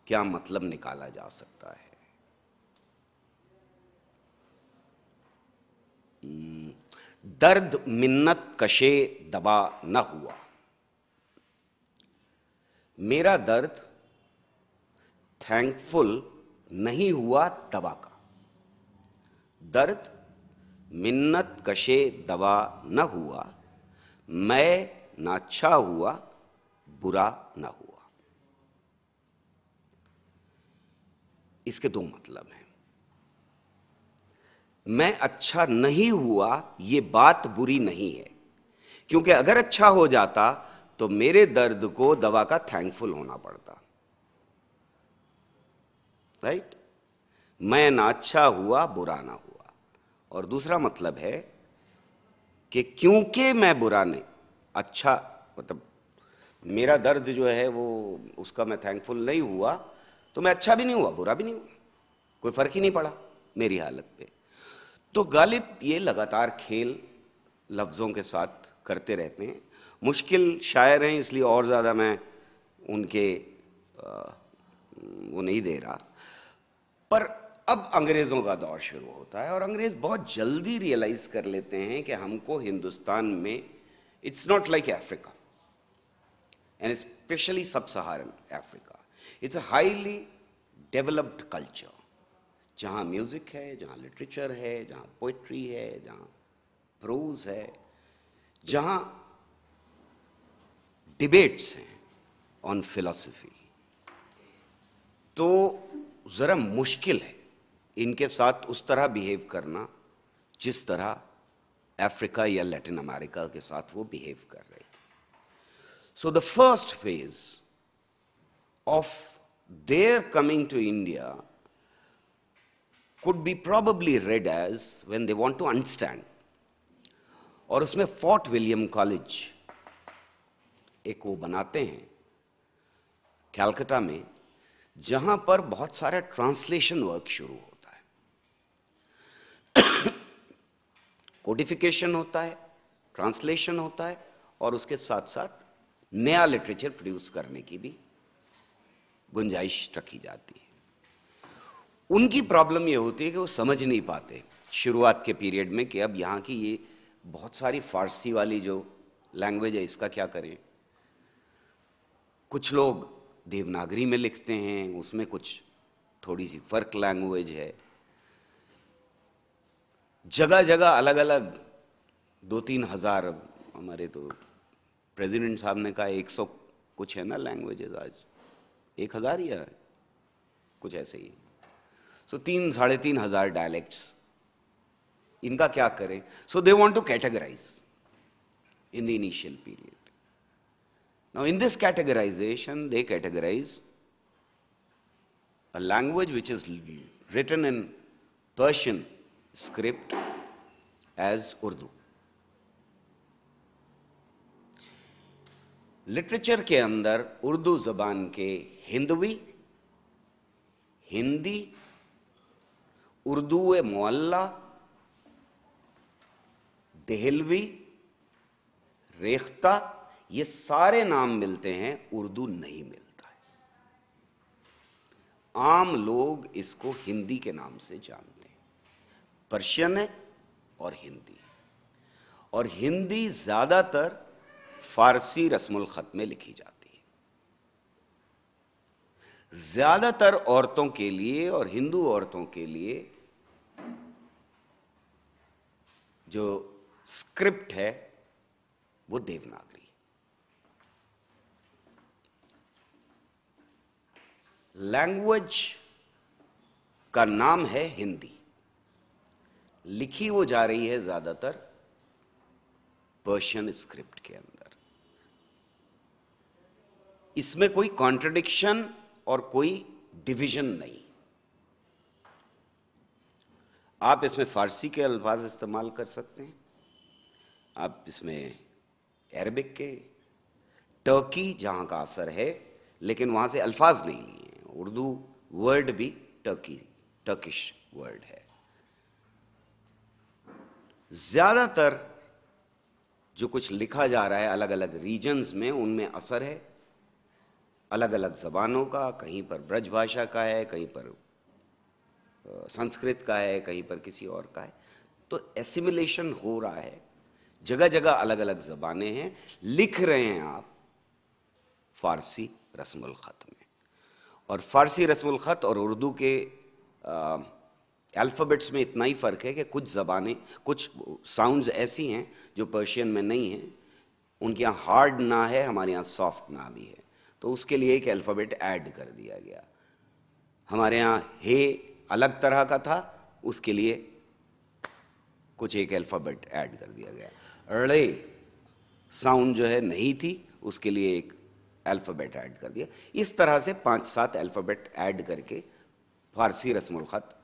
क्या मतलब निकाला जा सकता है हम्म, दर्द मिन्नत कशे दबा न हुआ मेरा दर्द थैंकफुल नहीं हुआ दवा का दर्द मिन्नत कशे दवा न हुआ मैं नाचा अच्छा हुआ बुरा ना हुआ इसके दो मतलब हैं मैं अच्छा नहीं हुआ ये बात बुरी नहीं है क्योंकि अगर अच्छा हो जाता तो मेरे दर्द को दवा का थैंकफुल होना पड़ता राइट right? मैं ना अच्छा हुआ बुरा ना हुआ और दूसरा मतलब है कि क्योंकि मैं बुरा नहीं अच्छा मतलब मेरा दर्द जो है वो उसका मैं थैंकफुल नहीं हुआ तो मैं अच्छा भी नहीं हुआ बुरा भी नहीं हुआ कोई फर्क ही नहीं पड़ा मेरी हालत पे तो गालिब ये लगातार खेल लफ्ज़ों के साथ करते रहते हैं मुश्किल शायर हैं इसलिए और ज़्यादा मैं उनके वो नहीं दे रहा पर अब अंग्रेज़ों का दौर शुरू होता है और अंग्रेज़ बहुत जल्दी रियलाइज़ कर लेते हैं कि हमको हिंदुस्तान में it's not like Africa and especially sub-Saharan Africa. It's a highly developed culture. जहाँ म्यूज़िक है जहाँ लिटरेचर है जहाँ पोइट्री है जहाँ प्रोज है जहाँ डिबेट्स हैं ऑन philosophy. तो ज़रा मुश्किल है इनके साथ उस तरह बिहेव करना जिस तरह अफ्रीका या लैटिन अमेरिका के साथ वो बिहेव कर रहे हैं So the first phase of their coming to India could be probably read as when they want to understand. और उसमें फोर्ट विलियम कॉलेज एक वो बनाते हैं कैलकाटा में जहां पर बहुत सारा ट्रांसलेशन वर्क शुरू होता है कोडिफिकेशन होता है ट्रांसलेशन होता है और उसके साथ साथ नया लिटरेचर प्रोड्यूस करने की भी गुंजाइश रखी जाती है उनकी प्रॉब्लम यह होती है कि वो समझ नहीं पाते शुरुआत के पीरियड में कि अब यहाँ की ये बहुत सारी फारसी वाली जो लैंग्वेज है इसका क्या करें कुछ लोग देवनागरी में लिखते हैं उसमें कुछ थोड़ी सी फर्क लैंग्वेज है जगह जगह अलग अलग दो तीन हजार हमारे तो प्रेसिडेंट साहब ने कहा एक सौ कुछ है ना लैंग्वेजेस आज एक हज़ार या कुछ ऐसे ही सो so, तीन साढ़े तीन हज़ार डायलैक्ट्स इनका क्या करें so they want to categorise in the initial period now in this categorisation they categorise a language which is written in Persian script as Urdu literature के अंदर उर्दू ज़बान के हिंदवी हिंदी उर्दू मोल्ला देहलवी रेख्ता ये सारे नाम मिलते हैं उर्दू नहीं मिलता है आम लोग इसको हिंदी के नाम से जानते हैं पर्शियन है और हिंदी और हिंदी ज़्यादातर फारसी रस्म ख़त में लिखी जाती है ज़्यादातर औरतों के लिए और हिंदू औरतों के लिए जो स्क्रिप्ट है वो देवनागरी लैंग्वेज का नाम है हिंदी लिखी वो जा रही है ज्यादातर पर्शियन स्क्रिप्ट के अंदर इसमें कोई कॉन्ट्रडिक्शन और कोई डिवीजन नहीं आप इसमें फारसी के अल्फाज इस्तेमाल कर सकते हैं आप इसमें अरबिक के टर्की जहां का असर है लेकिन वहां से अल्फाज नहीं लिए उर्दू वर्ड भी टर्की टर्किश वर्ड है ज़्यादातर जो कुछ लिखा जा रहा है अलग अलग रीजन्स में उनमें असर है अलग अलग ज़बानों का कहीं पर ब्रज भाषा का है कहीं पर संस्कृत का है कहीं पर किसी और का है तो एसिमिलेशन हो रहा है जगह जगह अलग अलग ज़बाने हैं लिख रहे हैं आप फारसी रस्म ख़त में और फारसी रस्म ख़त और उर्दू के अल्फ़ाबेट्स में इतना ही फ़र्क है कि कुछ ज़बानें कुछ साउंड्स ऐसी हैं जो पर्शियन में नहीं हैं उनके यहाँ हार्ड ना है हमारे यहाँ सॉफ्ट ना भी है तो उसके लिए एक अल्फ़ाबेट ऐड कर दिया गया हमारे यहाँ हे अलग तरह का था उसके लिए कुछ एक अल्फ़ाबेट ऐड कर दिया गया अड़े साउंड जो है नहीं थी उसके लिए एक अल्फ़ाबेट ऐड कर दिया इस तरह से पांच सात अल्फ़ाबेट ऐड करके फारसी खत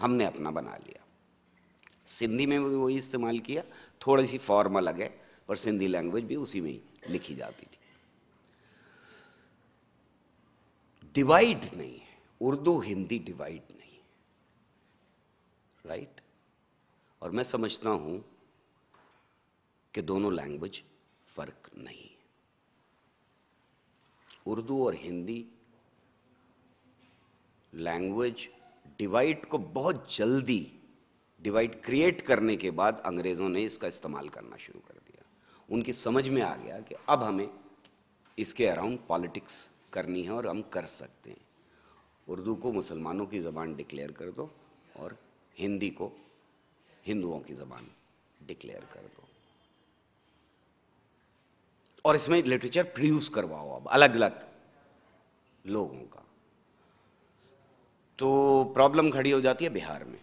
हमने अपना बना लिया सिंधी में भी वही इस्तेमाल किया थोड़ी सी फॉर्म अलग है पर सिंधी लैंग्वेज भी उसी में ही लिखी जाती थी डिवाइड नहीं है उर्दू हिंदी डिवाइड नहीं है राइट और मैं समझता हूं कि दोनों लैंग्वेज फर्क नहीं उर्दू और हिंदी लैंग्वेज डिवाइड को बहुत जल्दी डिवाइड क्रिएट करने के बाद अंग्रेज़ों ने इसका इस्तेमाल करना शुरू कर दिया उनकी समझ में आ गया कि अब हमें इसके अराउंड पॉलिटिक्स करनी है और हम कर सकते हैं उर्दू को मुसलमानों की ज़बान डिक्लेयर कर दो और हिंदी को हिंदुओं की ज़बान डिक्लेयर कर दो और इसमें लिटरेचर प्रोड्यूस करवाओ अब अलग अलग लोगों का तो प्रॉब्लम खड़ी हो जाती है बिहार में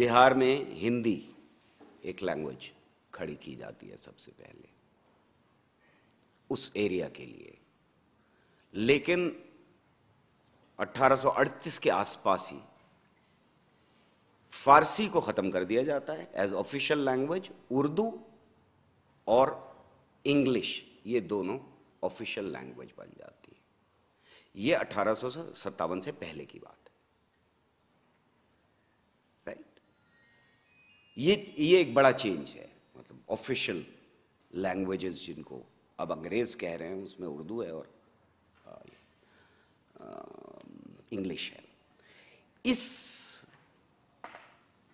बिहार में हिंदी एक लैंग्वेज खड़ी की जाती है सबसे पहले उस एरिया के लिए लेकिन 1838 के आसपास ही फारसी को ख़त्म कर दिया जाता है एज ऑफिशियल लैंग्वेज उर्दू और इंग्लिश ये दोनों ऑफिशियल लैंग्वेज बन जाती है ये अठारह से पहले की बात है राइट ये ये एक बड़ा चेंज है मतलब ऑफिशियल लैंग्वेजेस जिनको अब अंग्रेज़ कह रहे हैं उसमें उर्दू है और इंग्लिश है इस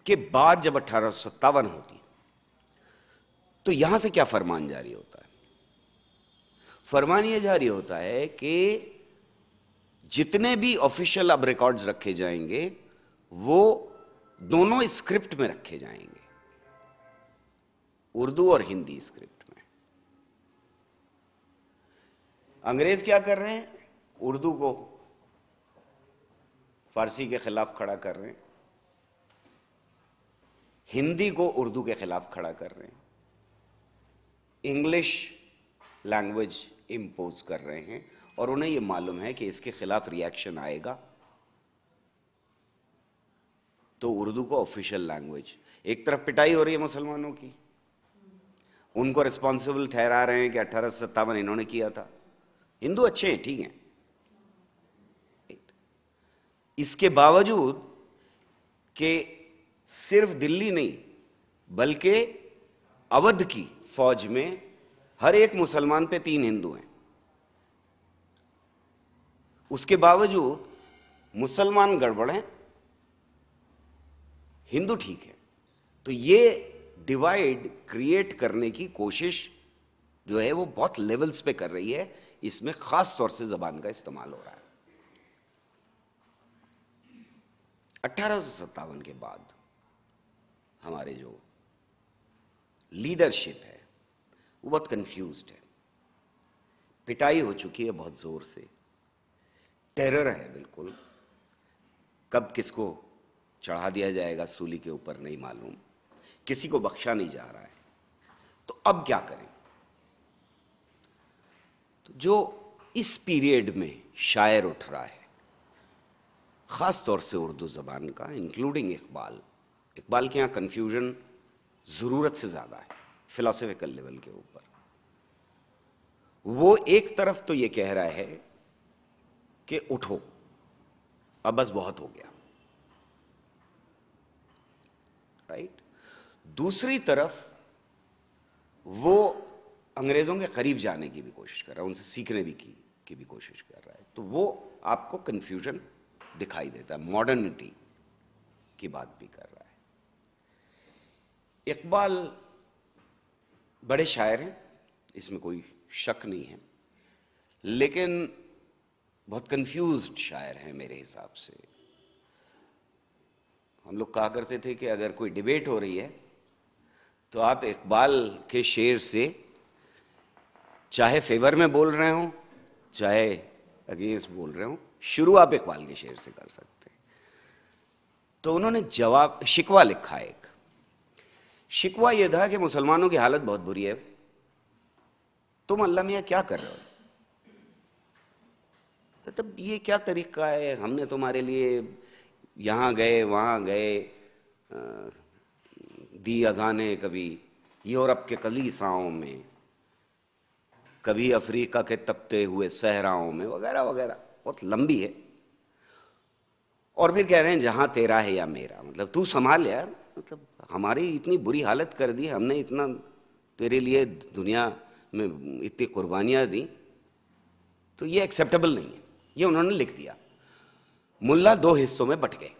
के बाद जब अठारह सत्तावन होती तो यहां से क्या फरमान जारी होता है फरमान यह जारी होता है कि जितने भी ऑफिशियल अब रिकॉर्ड्स रखे जाएंगे वो दोनों स्क्रिप्ट में रखे जाएंगे उर्दू और हिंदी स्क्रिप्ट अंग्रेज क्या कर रहे हैं उर्दू को फारसी के खिलाफ खड़ा कर रहे हैं हिंदी को उर्दू के खिलाफ खड़ा कर रहे हैं इंग्लिश लैंग्वेज इंपोज कर रहे हैं और उन्हें यह मालूम है कि इसके खिलाफ रिएक्शन आएगा तो उर्दू को ऑफिशियल लैंग्वेज एक तरफ पिटाई हो रही है मुसलमानों की उनको रिस्पॉन्सिबल ठहरा रहे हैं कि अठारह इन्होंने किया था हिंदू अच्छे हैं ठीक है इसके बावजूद के सिर्फ दिल्ली नहीं बल्कि अवध की फौज में हर एक मुसलमान पे तीन हिंदू हैं उसके बावजूद मुसलमान गड़बड़ हैं हिंदू ठीक है तो ये डिवाइड क्रिएट करने की कोशिश जो है वो बहुत लेवल्स पे कर रही है इसमें ख़ास तौर से ज़बान का इस्तेमाल हो रहा है अट्ठारह के बाद हमारे जो लीडरशिप है वो बहुत कंफ्यूज है पिटाई हो चुकी है बहुत ज़ोर से टेरर है बिल्कुल कब किसको चढ़ा दिया जाएगा सूली के ऊपर नहीं मालूम किसी को बख्शा नहीं जा रहा है तो अब क्या करें तो जो इस पीरियड में शायर उठ रहा है ख़ास तौर से उर्दू ज़बान का इंक्लूडिंग इकबाल इकबाल के यहाँ कन्फ्यूजन ज़रूरत से ज़्यादा है फिलासफिकल लेवल के ऊपर वो एक तरफ तो ये कह रहा है कि उठो अब बस बहुत हो गया राइट दूसरी तरफ वो अंग्रेज़ों के करीब जाने की भी कोशिश कर रहा है उनसे सीखने भी की की भी कोशिश कर रहा है तो वो आपको कन्फ्यूजन दिखाई देता है मॉडर्निटी की बात भी कर रहा है इकबाल बड़े शायर हैं इसमें कोई शक नहीं है लेकिन बहुत कंफ्यूज शायर हैं मेरे हिसाब से हम लोग कहा करते थे कि अगर कोई डिबेट हो रही है तो आप इकबाल के शेर से चाहे फेवर में बोल रहे हो चाहे अगेंस्ट बोल रहे हो शुरू आप इकबाल के शेर से कर सकते हैं तो उन्होंने जवाब शिकवा लिखा एक शिकवा यह था कि मुसलमानों की हालत बहुत बुरी है तुम अल्लाह मियाँ क्या कर रहे हो तो तब ये क्या तरीका है हमने तुम्हारे लिए यहाँ गए वहाँ गए दी अजाने कभी यूरोप के कलीसाओं में कभी अफ्रीका के तपते हुए सहराओं में वगैरह वगैरह बहुत लंबी है और फिर कह रहे हैं जहां तेरा है या मेरा मतलब तू संभाल यार मतलब हमारी इतनी बुरी हालत कर दी हमने इतना तेरे लिए दुनिया में इतनी कुर्बानियां दी तो ये एक्सेप्टेबल नहीं है ये उन्होंने लिख दिया मुल्ला दो हिस्सों में बट गए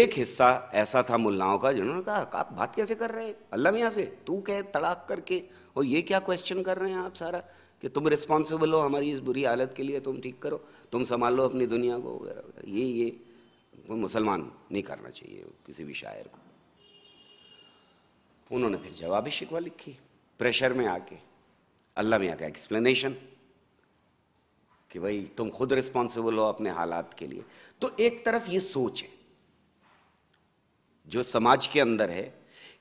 एक हिस्सा ऐसा था मुल्लाओं का जिन्होंने कहा आप बात कैसे कर रहे हैं अल्लाह मियाँ से तू कह तड़ाक करके और ये क्या क्वेश्चन कर रहे हैं आप सारा कि तुम रिस्पॉन्सिबल हो हमारी इस बुरी हालत के लिए तुम ठीक करो तुम संभाल लो अपनी दुनिया को वगैरह वगैरह ये ये मुसलमान नहीं करना चाहिए किसी भी शायर को उन्होंने फिर जवाबी शिकवा लिखी प्रेशर में आके अल्लाह मियाँ का एक्सप्लेनेशन कि भाई तुम खुद रिस्पॉन्सिबल हो अपने हालात के लिए तो एक तरफ ये सोच है जो समाज के अंदर है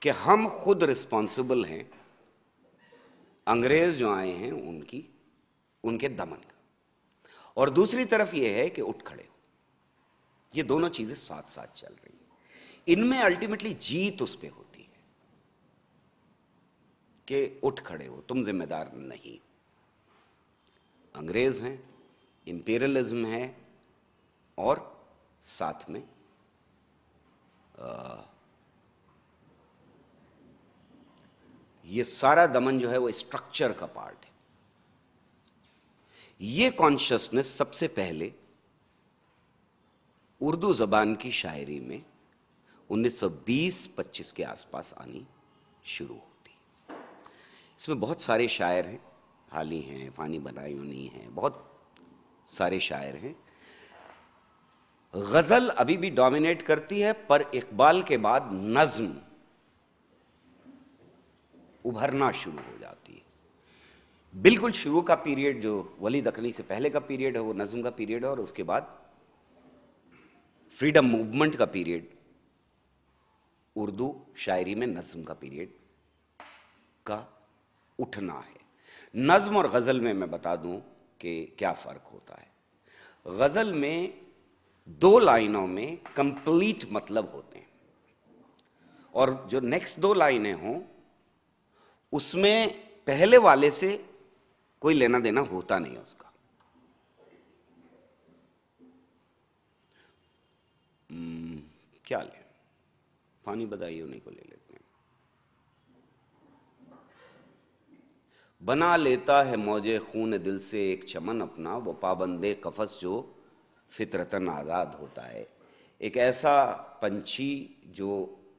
कि हम खुद रिस्पॉन्सिबल हैं अंग्रेज जो आए हैं उनकी उनके दमन का और दूसरी तरफ यह है कि उठ खड़े हो ये दोनों चीजें साथ साथ चल रही हैं इनमें अल्टीमेटली जीत उस पर होती है कि उठ खड़े हो तुम जिम्मेदार नहीं अंग्रेज हैं इंपेरियलिज्म है और साथ में आ, ये सारा दमन जो है वो स्ट्रक्चर का पार्ट है ये कॉन्शियसनेस सबसे पहले उर्दू जबान की शायरी में 1920-25 के आसपास आनी शुरू होती इसमें बहुत सारे शायर हैं हाली हैं फानी बनायूनी हैं बहुत सारे शायर हैं गज़ल अभी भी डोमिनेट करती है पर इकबाल के बाद नज़्म उभरना शुरू हो जाती है बिल्कुल शुरू का पीरियड जो वली दखनी से पहले का पीरियड है वो नज़म का पीरियड है और उसके बाद फ्रीडम मूवमेंट का पीरियड उर्दू शायरी में नज्म का पीरियड का उठना है नज्म और गज़ल में मैं बता दूं कि क्या फ़र्क होता है गज़ल में दो लाइनों में कंप्लीट मतलब होते हैं और जो नेक्स्ट दो लाइनें हों उसमें पहले वाले से कोई लेना देना होता नहीं है उसका हम्म, क्या ले पानी बधाई उन्हीं को ले लेते हैं बना लेता है मौजे खून दिल से एक चमन अपना वो पाबंदे कफस जो फितरतन आज़ाद होता है एक ऐसा पंछी जो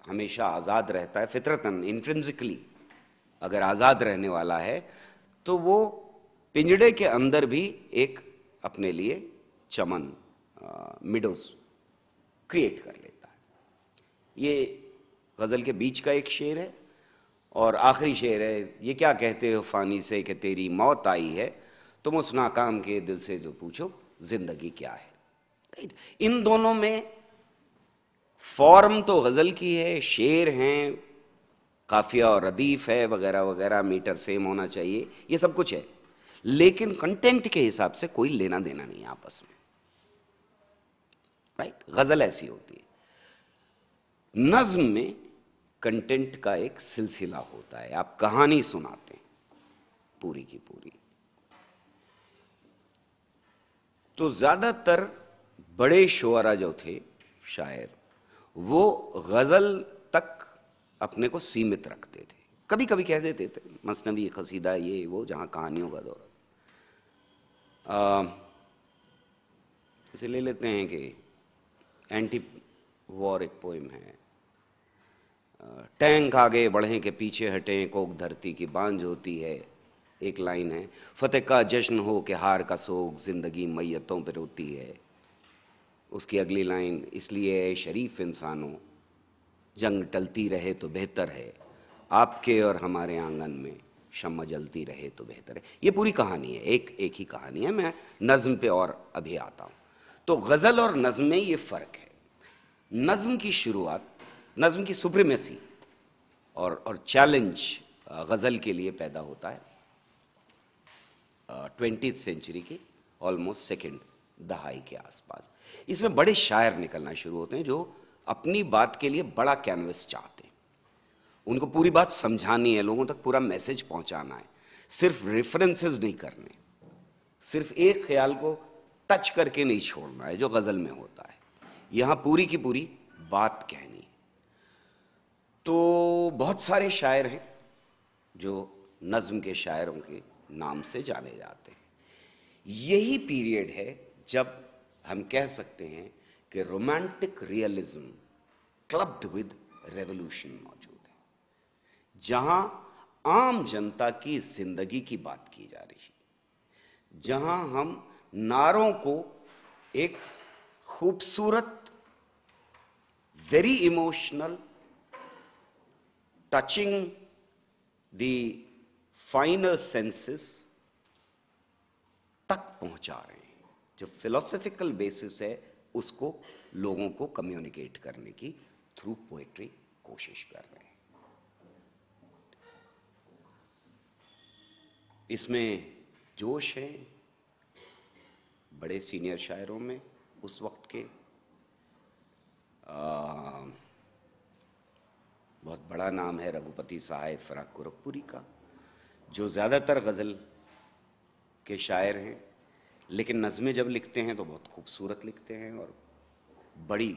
हमेशा आज़ाद रहता है फितरतन इंट्रेंसिकली अगर आज़ाद रहने वाला है तो वो पिंजड़े के अंदर भी एक अपने लिए चमन मिडोस क्रिएट कर लेता है ये गज़ल के बीच का एक शेर है और आखिरी शेर है ये क्या कहते हो फानी से कि तेरी मौत आई है तुम उस नाकाम के दिल से जो पूछो जिंदगी क्या है इन दोनों में फॉर्म तो गज़ल की है शेर हैं काफिया और रदीफ है वगैरह वगैरह मीटर सेम होना चाहिए ये सब कुछ है लेकिन कंटेंट के हिसाब से कोई लेना देना नहीं है आपस में राइट गजल ऐसी होती है नज्म में कंटेंट का एक सिलसिला होता है आप कहानी सुनाते हैं पूरी की पूरी तो ज्यादातर बड़े शोरा जो थे शायर वो गजल तक अपने को सीमित रखते थे कभी कभी कह देते थे मसनवी खसीदा ये वो जहाँ कहानियों का दौर इसे ले लेते हैं कि एंटी वॉर एक पोइम है टैंक आगे बढ़ें के पीछे हटें कोक धरती की बांझ होती है एक लाइन है फतेह का जश्न हो के हार का सोग जिंदगी मैतों पर होती है उसकी अगली लाइन इसलिए शरीफ इंसानों जंग टलती रहे तो बेहतर है आपके और हमारे आंगन में क्षमा जलती रहे तो बेहतर है ये पूरी कहानी है एक एक ही कहानी है मैं नज़म पे और अभी आता हूँ तो गज़ल और नज्म में ये फ़र्क है नज्म की शुरुआत नज्म की सुप्रीमेसी और और चैलेंज गज़ल के लिए पैदा होता है ट्वेंटी सेंचुरी की ऑलमोस्ट सेकेंड दहाई के आसपास इसमें बड़े शायर निकलना शुरू होते हैं जो अपनी बात के लिए बड़ा कैनवस चाहते हैं उनको पूरी बात समझानी है लोगों तक पूरा मैसेज पहुंचाना है सिर्फ रेफरेंसेस नहीं करने सिर्फ एक ख्याल को टच करके नहीं छोड़ना है जो गज़ल में होता है यहाँ पूरी की पूरी बात कहनी तो बहुत सारे शायर हैं जो नज्म के शायरों के नाम से जाने जाते हैं यही पीरियड है जब हम कह सकते हैं कि romantic realism clubbed with revolution मौजूद है जहां आम जनता की जिंदगी की बात की जा रही है जहां हम नारों को एक खूबसूरत very emotional touching the final senses तक पहुंचा रहे हैं जो फिलोसफिकल बेसिस है उसको लोगों को कम्युनिकेट करने की थ्रू पोएट्री कोशिश कर रहे हैं इसमें जोश है बड़े सीनियर शायरों में उस वक्त के आ, बहुत बड़ा नाम है रघुपति साहेब फराक गोरखपुरी का जो ज़्यादातर गज़ल के शायर हैं लेकिन नज़में जब लिखते हैं तो बहुत खूबसूरत लिखते हैं और बड़ी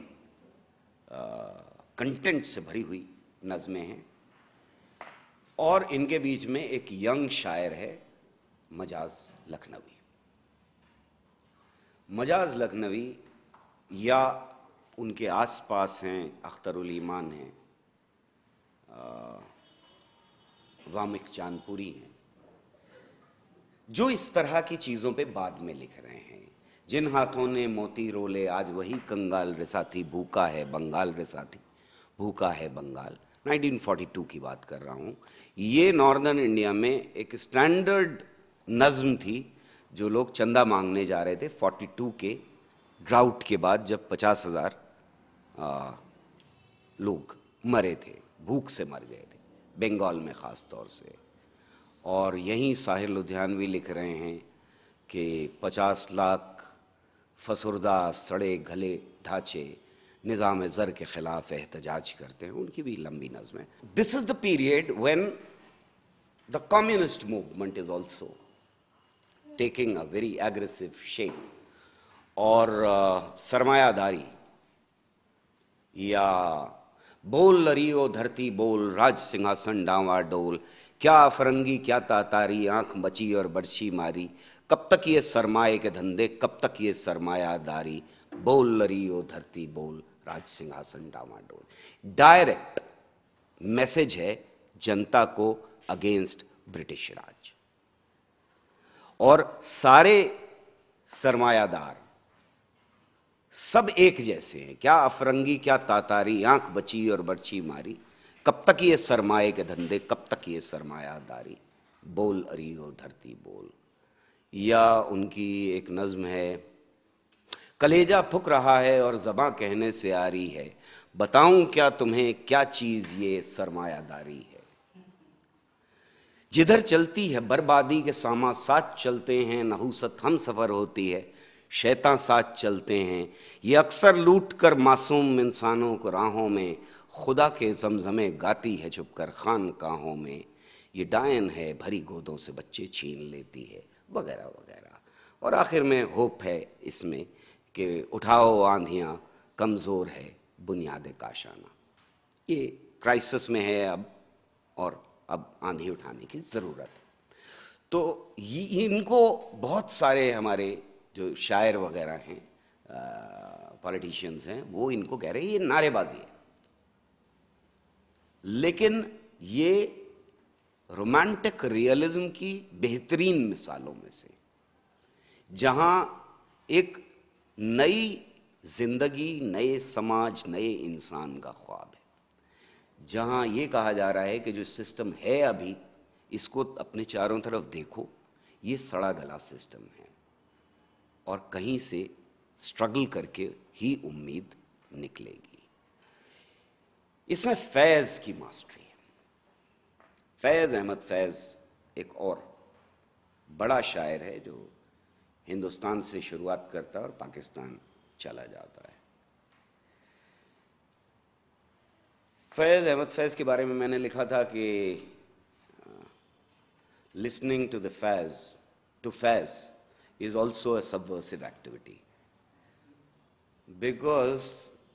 कंटेंट से भरी हुई नज़में हैं और इनके बीच में एक यंग शायर है मजाज लखनवी मजाज लखनवी या उनके आसपास हैं अख्तरुल ईमान हैं वामिक चांदपुरी हैं जो इस तरह की चीज़ों पे बाद में लिख रहे हैं जिन हाथों ने मोती रोले आज वही कंगाल रिसाथी भूखा है बंगाल रिसाथी भूखा है बंगाल 1942 की बात कर रहा हूँ ये नॉर्दर्न इंडिया में एक स्टैंडर्ड नज्म थी जो लोग चंदा मांगने जा रहे थे 42 के ड्राउट के बाद जब पचास हज़ार लोग मरे थे भूख से मर गए थे बंगाल में ख़ास तौर से और यहीं साहिर लुधियानवी लिख रहे हैं कि पचास लाख फसुरदा सड़े घले ढांचे निज़ाम ज़र के ख़िलाफ़ एहतजाज करते हैं उनकी भी लंबी नज़में this is the period when the communist movement is also taking a very aggressive shape और uh, सरमायादारी या बोल लरियो धरती बोल राज सिंहासन डावा डोल क्या फरंगी क्या तातारी आंख मची और बरछी मारी कब तक ये सरमाए के धंधे कब तक ये सरमायादारी बोल लरी ओ धरती बोल राज सिंहासन डावाडोल डायरेक्ट मैसेज है जनता को अगेंस्ट ब्रिटिश राज और सारे सरमायादार सब एक जैसे हैं क्या अफरंगी क्या तातारी आंख बची और बरछी मारी कब तक ये सरमाए के धंधे कब तक ये सरमायादारी बोल अरी हो धरती बोल या उनकी एक नज्म है कलेजा फुक रहा है और जबां कहने से आ रही है बताऊं क्या तुम्हें क्या चीज ये सरमायादारी है जिधर चलती है बर्बादी के सामा साथ चलते हैं नहुसत हम सफ़र होती है शैतान साथ चलते हैं ये अक्सर लूट कर मासूम इंसानों को राहों में खुदा के जमजमे गाती है छुपकर खान काहों में ये डायन है भरी गोदों से बच्चे छीन लेती है वगैरह वगैरह और आखिर में होप है इसमें कि उठाओ आंधियाँ कमज़ोर है बुनियाद काशाना ये क्राइसिस में है अब और अब आंधी उठाने की ज़रूरत है तो इनको बहुत सारे हमारे जो शायर वगैरह हैं पॉलिटिशियंस हैं वो इनको कह रहे हैं ये नारेबाजी है लेकिन ये रोमांटिक रियलिज्म की बेहतरीन मिसालों में से जहां एक नई जिंदगी नए समाज नए इंसान का ख्वाब है जहां ये कहा जा रहा है कि जो सिस्टम है अभी इसको अपने चारों तरफ देखो ये सड़ा गला सिस्टम है और कहीं से स्ट्रगल करके ही उम्मीद निकलेगी इसमें फैज़ की मास्टरी है फैज़ अहमद फैज़ एक और बड़ा शायर है जो हिंदुस्तान से शुरुआत करता है और पाकिस्तान चला जाता है फैज़ अहमद फैज़ के बारे में मैंने लिखा था कि listening to the Faiz to Faiz is also a subversive activity because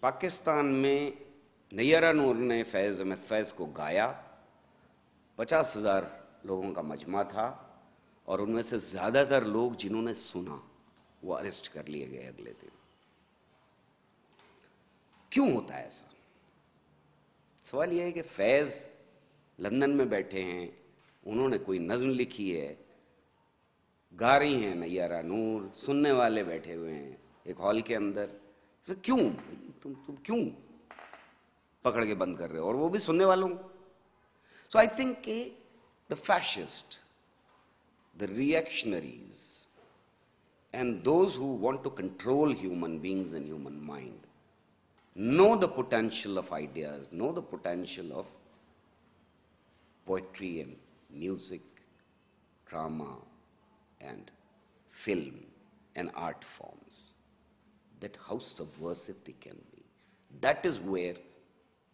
Pakistan में नैरा नूर ने फैज़ अहमद फैज़ को गाया पचास हज़ार लोगों का मजमा था और उनमें से ज़्यादातर लोग जिन्होंने सुना वो अरेस्ट कर लिए गए अगले दिन क्यों होता है ऐसा सवाल यह है कि फैज़ लंदन में बैठे हैं उन्होंने कोई नज़म लिखी है गा रही हैं नैयारा नूर सुनने वाले बैठे हुए हैं एक हॉल के अंदर तो क्यों तुम तुम क्यों पकड़ के बंद कर रहे हो और वो भी सुनने वालों so I think the fascist the reactionaries and those who want to control human beings and human mind know the potential of ideas know the potential of poetry and music drama and film and art forms that how subversive they can be that is where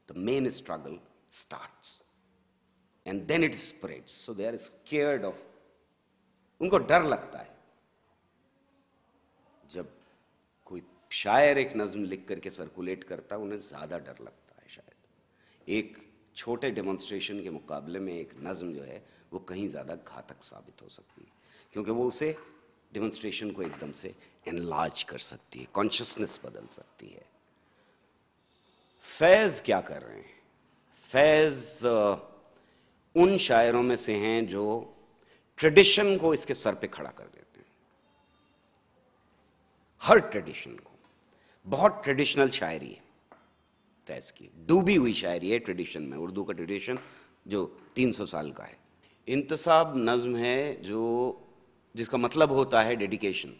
the main struggle starts. And then it spreads. So they are scared of. उनको डर लगता है जब कोई शायर एक नज्म लिख करके सर्कुलेट करता है उन्हें ज़्यादा डर लगता है शायद एक छोटे डेमोन्स्ट्रेशन के मुकाबले में एक नज्म जो है वो कहीं ज़्यादा घातक साबित हो सकती है क्योंकि वो उसे डेमोन्स्ट्रेशन को एकदम से एनलार्ज कर सकती है कॉन्शियसनेस बदल सकती है फैज़ क्या कर रहे हैं फैज़ उन शायरों में से हैं जो ट्रेडिशन को इसके सर पे खड़ा कर देते हैं हर ट्रेडिशन को बहुत ट्रेडिशनल शायरी है फैज़ की डूबी हुई शायरी है ट्रेडिशन में उर्दू का ट्रेडिशन जो 300 साल का है इंतसाब नज़्म है जो जिसका मतलब होता है डेडिकेशन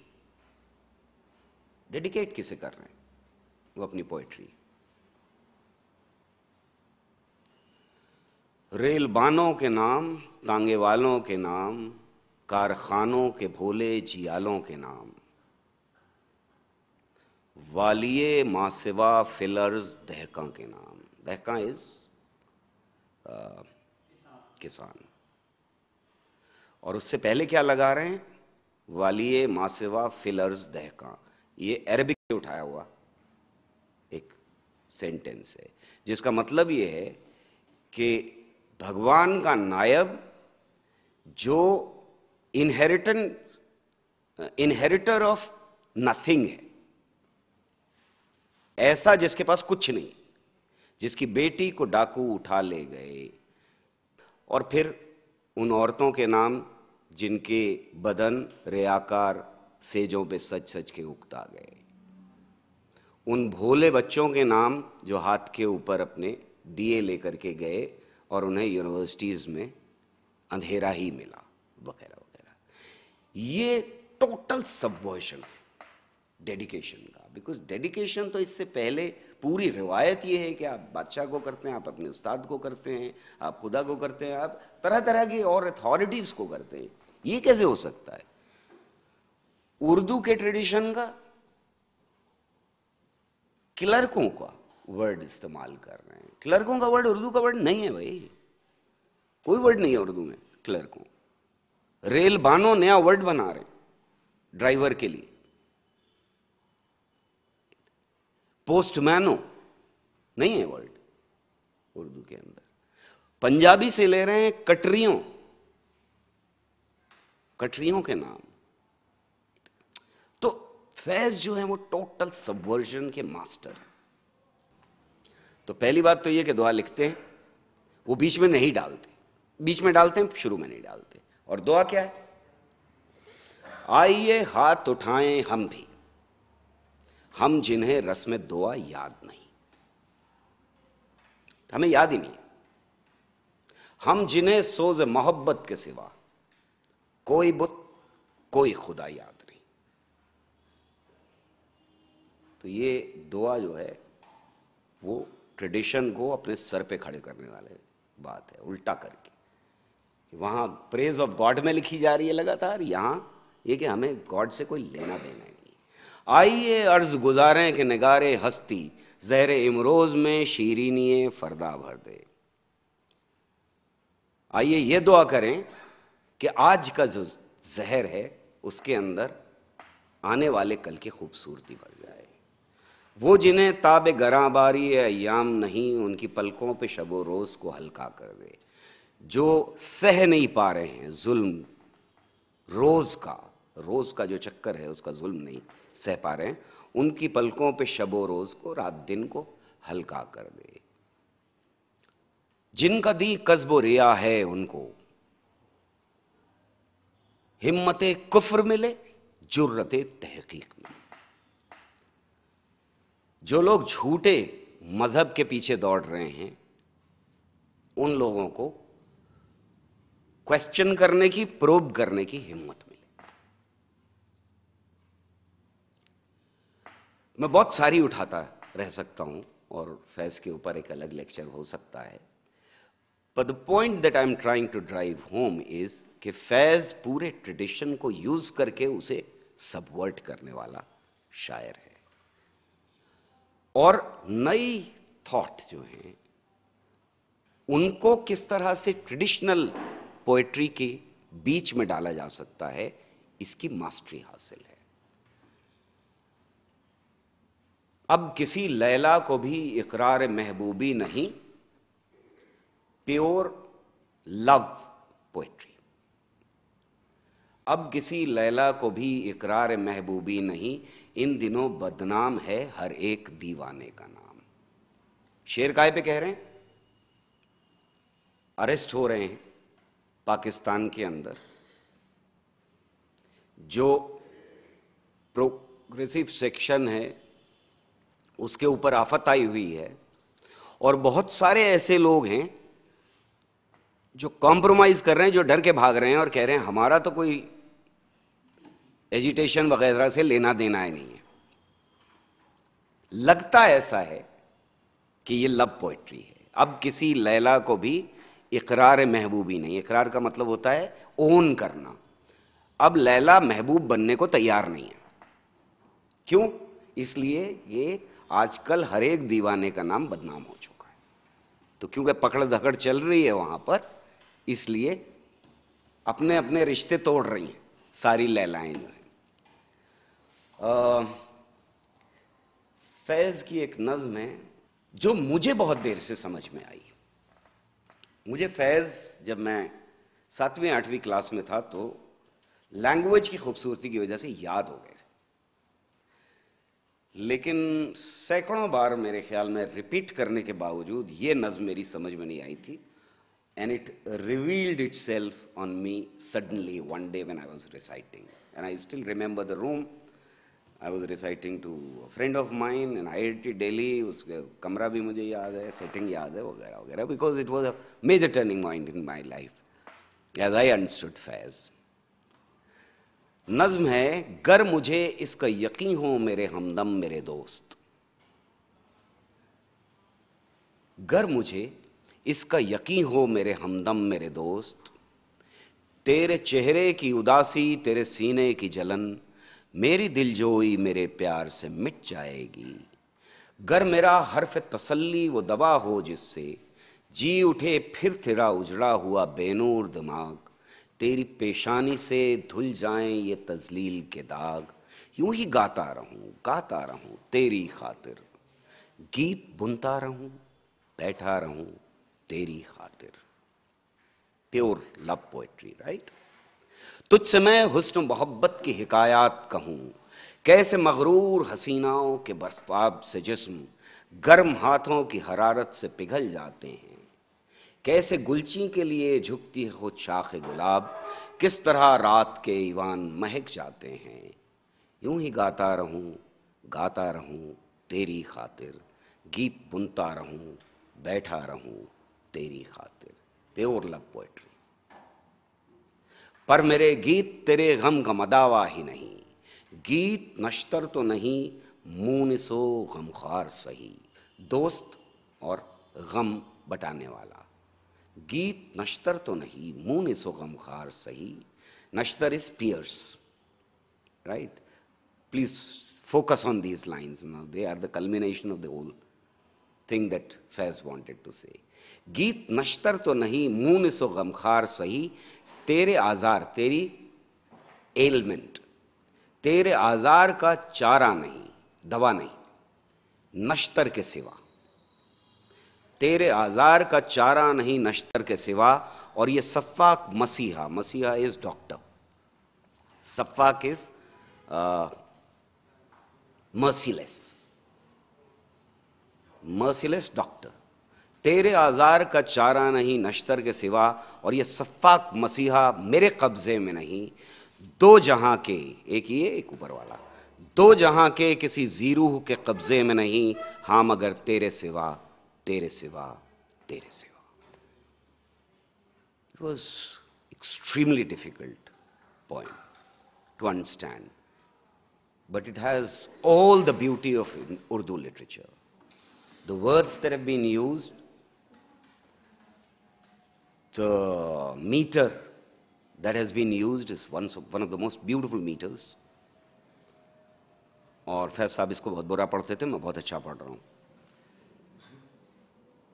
डेडिकेट किसे कर रहे हैं वो अपनी पोइट्री रेल बानों के नाम तांगे वालों के नाम कारखानों के भोले जियालों के नाम वालिए मासिवा फिलर्स दहका के नाम दहका इज किसान और उससे पहले क्या लगा रहे हैं वालिए मासिवा फिलर्स दहका ये अरबिक से उठाया हुआ एक सेंटेंस है जिसका मतलब ये है कि भगवान का नायब जो इनहेरिटन इनहेरिटर ऑफ नथिंग है ऐसा जिसके पास कुछ नहीं जिसकी बेटी को डाकू उठा ले गए और फिर उन औरतों के नाम जिनके बदन रेयाकार सेजों पे सच सच के उगता गए उन भोले बच्चों के नाम जो हाथ के ऊपर अपने दिए लेकर के गए और उन्हें यूनिवर्सिटीज़ में अंधेरा ही मिला वगैरह वगैरह ये टोटल सबवर्शन है डेडिकेशन का बिकॉज डेडिकेशन तो इससे पहले पूरी रिवायत ये है कि आप बादशाह को करते हैं आप अपने उस्ताद को करते हैं आप खुदा को करते हैं आप तरह तरह की और अथॉरिटीज़ को करते हैं ये कैसे हो सकता है उर्दू के ट्रेडिशन का क्लर्कों का वर्ड इस्तेमाल कर रहे हैं क्लर्कों का वर्ड उर्दू का वर्ड नहीं है भाई कोई वर्ड नहीं है उर्दू में क्लर्कों रेल बानो नया वर्ड बना रहे ड्राइवर के लिए पोस्टमैनो नहीं है वर्ड उर्दू के अंदर पंजाबी से ले रहे हैं कटरियों कटरियों के नाम तो फैज जो है वो टोटल सबवर्जन के मास्टर है तो पहली बात तो ये कि दुआ लिखते हैं वो बीच में नहीं डालते बीच में डालते हैं शुरू में नहीं डालते और दुआ क्या है आइए हाथ उठाएं हम भी हम जिन्हें रस्म दुआ याद नहीं तो हमें याद ही नहीं है हम जिन्हें सोज मोहब्बत के सिवा कोई बुत कोई खुदा याद नहीं तो ये दुआ जो है वो ट्रेडिशन को अपने सर पे खड़े करने वाले बात है उल्टा करके कि प्रेज ऑफ गॉड में लिखी जा रही है लगातार यहां ये कि हमें गॉड से कोई लेना देना नहीं आइए अर्ज गुजारे कि नगारे हस्ती जहर इमरोज में शीरीनिए फरदा भर दे आइए ये दुआ करें कि आज का जो जहर है उसके अंदर आने वाले कल की खूबसूरती भर जाए वो जिन्हें ताब गराबारी अयाम नहीं उनकी पलकों पे शब रोज़ को हल्का कर दे जो सह नहीं पा रहे हैं जुल्म रोज़ का रोज़ का जो चक्कर है उसका जुल्म नहीं सह पा रहे हैं उनकी पलकों पे शबो रोज़ को रात दिन को हल्का कर दे जिनका दी कस्बो रिया है उनको हिम्मत कुफ्र मिले जुर्रत तहकीक मिले जो लोग झूठे मज़हब के पीछे दौड़ रहे हैं उन लोगों को क्वेश्चन करने की प्रोब करने की हिम्मत मिले मैं बहुत सारी उठाता रह सकता हूं और फैज के ऊपर एक अलग लेक्चर हो सकता है पर the point that I am trying to drive home is कि फैज पूरे ट्रेडिशन को यूज करके उसे सबवर्ट करने वाला शायर है और नई थॉट जो हैं उनको किस तरह से ट्रेडिशनल पोएट्री के बीच में डाला जा सकता है इसकी मास्टरी हासिल है अब किसी लैला को भी इकरार महबूबी नहीं प्योर लव पोएट्री अब किसी लैला को भी इकरार महबूबी नहीं इन दिनों बदनाम है हर एक दीवाने का नाम शेर काय पे कह रहे हैं अरेस्ट हो रहे हैं पाकिस्तान के अंदर जो प्रोग्रेसिव सेक्शन है उसके ऊपर आफत आई हुई है और बहुत सारे ऐसे लोग हैं जो कॉम्प्रोमाइज कर रहे हैं जो डर के भाग रहे हैं और कह रहे हैं हमारा तो कोई एजिटेशन वगैरह से लेना देना है नहीं है लगता ऐसा है कि ये लव पोइट्री है अब किसी लैला को भी इकरार महबूबी नहीं इकरार का मतलब होता है ओन करना अब लैला महबूब बनने को तैयार नहीं है क्यों इसलिए ये आजकल हर एक दीवाने का नाम बदनाम हो चुका है तो क्योंकि पकड़ धकड़ चल रही है वहां पर इसलिए अपने अपने रिश्ते तोड़ रही हैं सारी लैलाएं जो फैज़ की एक नज्म है जो मुझे बहुत देर से समझ में आई मुझे फैज़ जब मैं सातवीं आठवीं क्लास में था तो लैंग्वेज की खूबसूरती की वजह से याद हो गए लेकिन सैकड़ों बार मेरे ख्याल में रिपीट करने के बावजूद ये नज्म मेरी समझ में नहीं आई थी it revealed it self on me suddenly one day when I was reciting and I still remember the room I was reciting to friend of mind and IIT Delhi उसका कमरा भी मुझे याद है सेटिंग याद है वगैरह वगैरह because it was a major turning mind in my life as I understood Faiz नज्म है गर मुझे इसका यकीन हो मेरे हमदम मेरे दोस्त गर मुझे इसका यकीन हो मेरे हमदम मेरे दोस्त तेरे चेहरे की उदासी तेरे सीने की जलन मेरी दिलजोई मेरे प्यार से मिट जाएगी गर मेरा हर्फ तसल्ली वो दवा हो जिससे जी उठे फिर तेरा उजड़ा हुआ बेनूर दिमाग तेरी पेशानी से धुल जाएं ये तजलील के दाग यूं ही गाता रहूं गाता रहूं तेरी खातिर गीत बुनता रहूं बैठा रहूं तेरी खातिर प्योर लव पोएट्री राइट तुझसे मैं हुस्न मोहब्बत की हिकायात कहूँ कैसे मगरूर हसीनाओं के बर्फाब से जिस्म गर्म हाथों की हरारत से पिघल जाते हैं कैसे गुलची के लिए झुकती है खुद शाख गुलाब किस तरह रात के ईवान महक जाते हैं यूं ही गाता रहूं गाता रहूं तेरी खातिर गीत बुनता रहूं बैठा रहूं तेरी खातिर प्योर लव पोइट्री पर मेरे गीत तेरे गम मदावा ही नहीं गीत नश्तर तो नहीं मून सो गमखार सही दोस्त और गम बटाने वाला गीत नश्तर तो नहीं मून सो गमखार सही नश्तर is pierce right please focus on these lines now they are the the of the whole thing that Faiz wanted to say गीत नश्तर तो नहीं मून सो गमखार सही तेरे आज़ार तेरी एलमेंट तेरे आज़ार का चारा नहीं दवा नहीं नश्तर के सिवा तेरे आज़ार का चारा नहीं नश्तर के सिवा और ये सफ़ाक मसीहा मसीहा इज़ डॉक्टर सफ़ाक इज़ मर्सीलेस मर्सीलेस डॉक्टर तेरे आज़ार का चारा नहीं नश्तर के सिवा और ये सफ़ाक मसीहा मेरे कब्ज़े में नहीं दो जहाँ के एक ये एक ऊपर वाला दो जहाँ के किसी ज़ीरूह के कब्ज़े में नहीं हाँ मगर तेरे सिवा तेरे सिवा तेरे सिवा it was extremely difficult point to understand but it has all the beauty of Urdu literature the words that have been the meter that has been used is one, one of the most beautiful meters. और फैज साहब इसको बहुत बुरा पढ़ते थे मैं बहुत अच्छा पढ़ रहा हूँ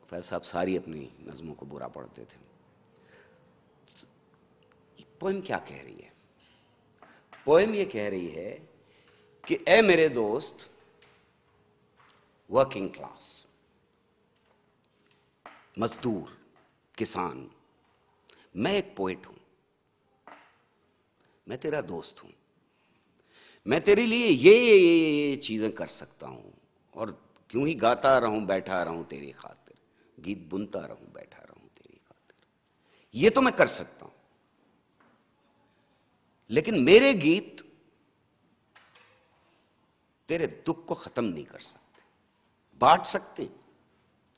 फैज साहब सारी अपनी नज़मों को बुरा पढ़ते थे पोइम क्या कह रही है पोइम ये कह रही है कि ए मेरे दोस्त वर्किंग क्लास मजदूर किसान मैं एक पोइट हूं मैं तेरा दोस्त हूं मैं तेरे लिए ये ये ये ये, ये चीजें कर सकता हूं और क्यों ही गाता रहूं बैठा रहूं तेरी खातिर गीत बुनता रहूं बैठा रहूं तेरी खातिर ये तो मैं कर सकता हूं लेकिन मेरे गीत तेरे दुख को खत्म नहीं कर सकते बांट सकते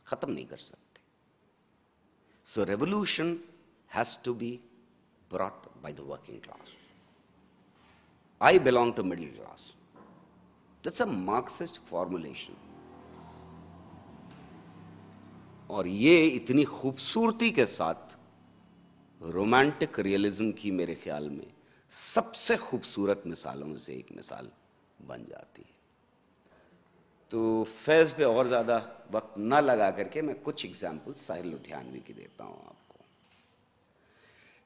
खत्म नहीं कर सकते so revolution has to be brought by the working class. I belong to middle class. That's a Marxist formulation. और ये इतनी खूबसूरती के साथ रोमांटिक रियलिज्म की मेरे ख्याल में सबसे खूबसूरत मिसालों में से एक मिसाल बन जाती है तो फैज़ पे और ज़्यादा वक्त ना लगा करके मैं कुछ एग्जाम्पल साहिल लुधियानवी की देता हूं आप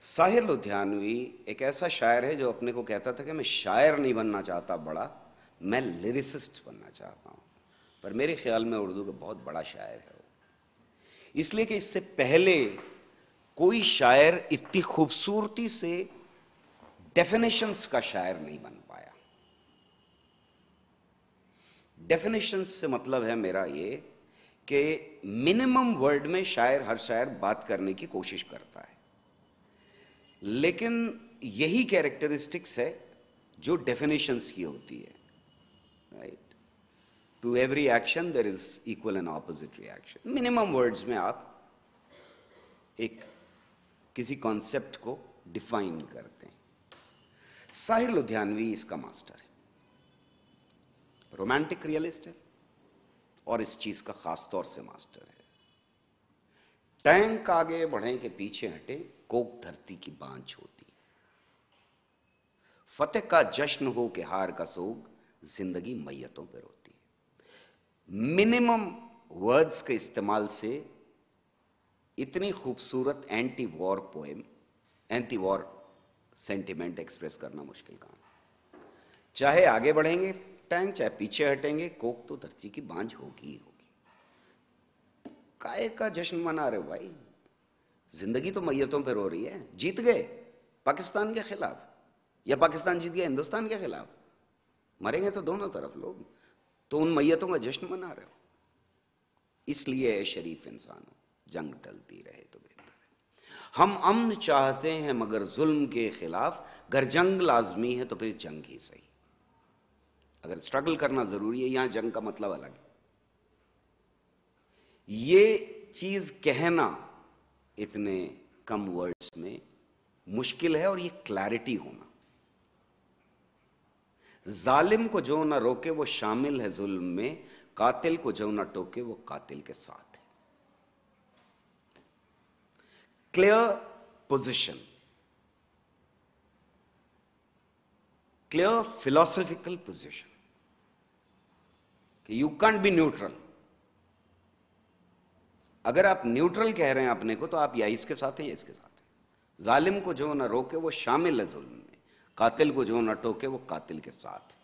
साहिर लुधियानवी एक ऐसा शायर है जो अपने को कहता था कि मैं शायर नहीं बनना चाहता बड़ा मैं लिरिसिस्ट बनना चाहता हूँ पर मेरे ख्याल में उर्दू का बहुत बड़ा शायर है वो इसलिए कि इससे पहले कोई शायर इतनी खूबसूरती से डेफिनेशंस का शायर नहीं बन पाया डेफिनेशंस से मतलब है मेरा ये कि मिनिमम वर्ड में शायर हर शायर बात करने की कोशिश करता है लेकिन यही कैरेक्टरिस्टिक्स है जो डेफिनेशंस की होती है right to every action there is equal and opposite reaction minimum words में आप एक किसी कॉन्सेप्ट को डिफाइन करते हैं साहिर लुधियानवी इसका मास्टर है रोमांटिक रियलिस्ट है और इस चीज का खास तौर से मास्टर है टैंक आगे बढ़े के पीछे हटे कोक धरती की बांझ होती फतेह का जश्न हो के हार का सोग जिंदगी मैयतों पर होती मिनिमम वर्ड्स के इस्तेमाल से इतनी खूबसूरत anti war poem anti war sentiment express करना मुश्किल काम चाहे आगे बढ़ेंगे टैंक चाहे पीछे हटेंगे कोक तो धरती की बांझ होगी ही होगी काय का जश्न मना रहे भाई जिंदगी तो मैयतों पर रो रही है जीत गए पाकिस्तान के खिलाफ या पाकिस्तान जीत गया हिंदुस्तान के खिलाफ मरेंगे तो दोनों तरफ लोग तो उन मैयतों का जश्न मना रहे हो इसलिए शरीफ इंसान हो जंग टलती रहे तो बेहतर है हम अमन चाहते हैं मगर जुल्म के खिलाफ अगर जंग लाजमी है तो फिर जंग ही सही अगर स्ट्रगल करना जरूरी है यहां जंग का मतलब अलग है ये चीज कहना इतने कम वर्ड्स में मुश्किल है और ये क्लैरिटी होना जालिम को जो ना रोके वो शामिल है जुल्म में कातिल को जो ना टोके वो कातिल के साथ है clear position clear philosophical position you can't be neutral अगर आप न्यूट्रल कह रहे हैं अपने को तो आप या इसके साथ हैं या इसके साथ हैं जालिम को जो ना रोके वो शामिल है जुल्म में कातिल को जो ना टोके वो कातिल के साथ है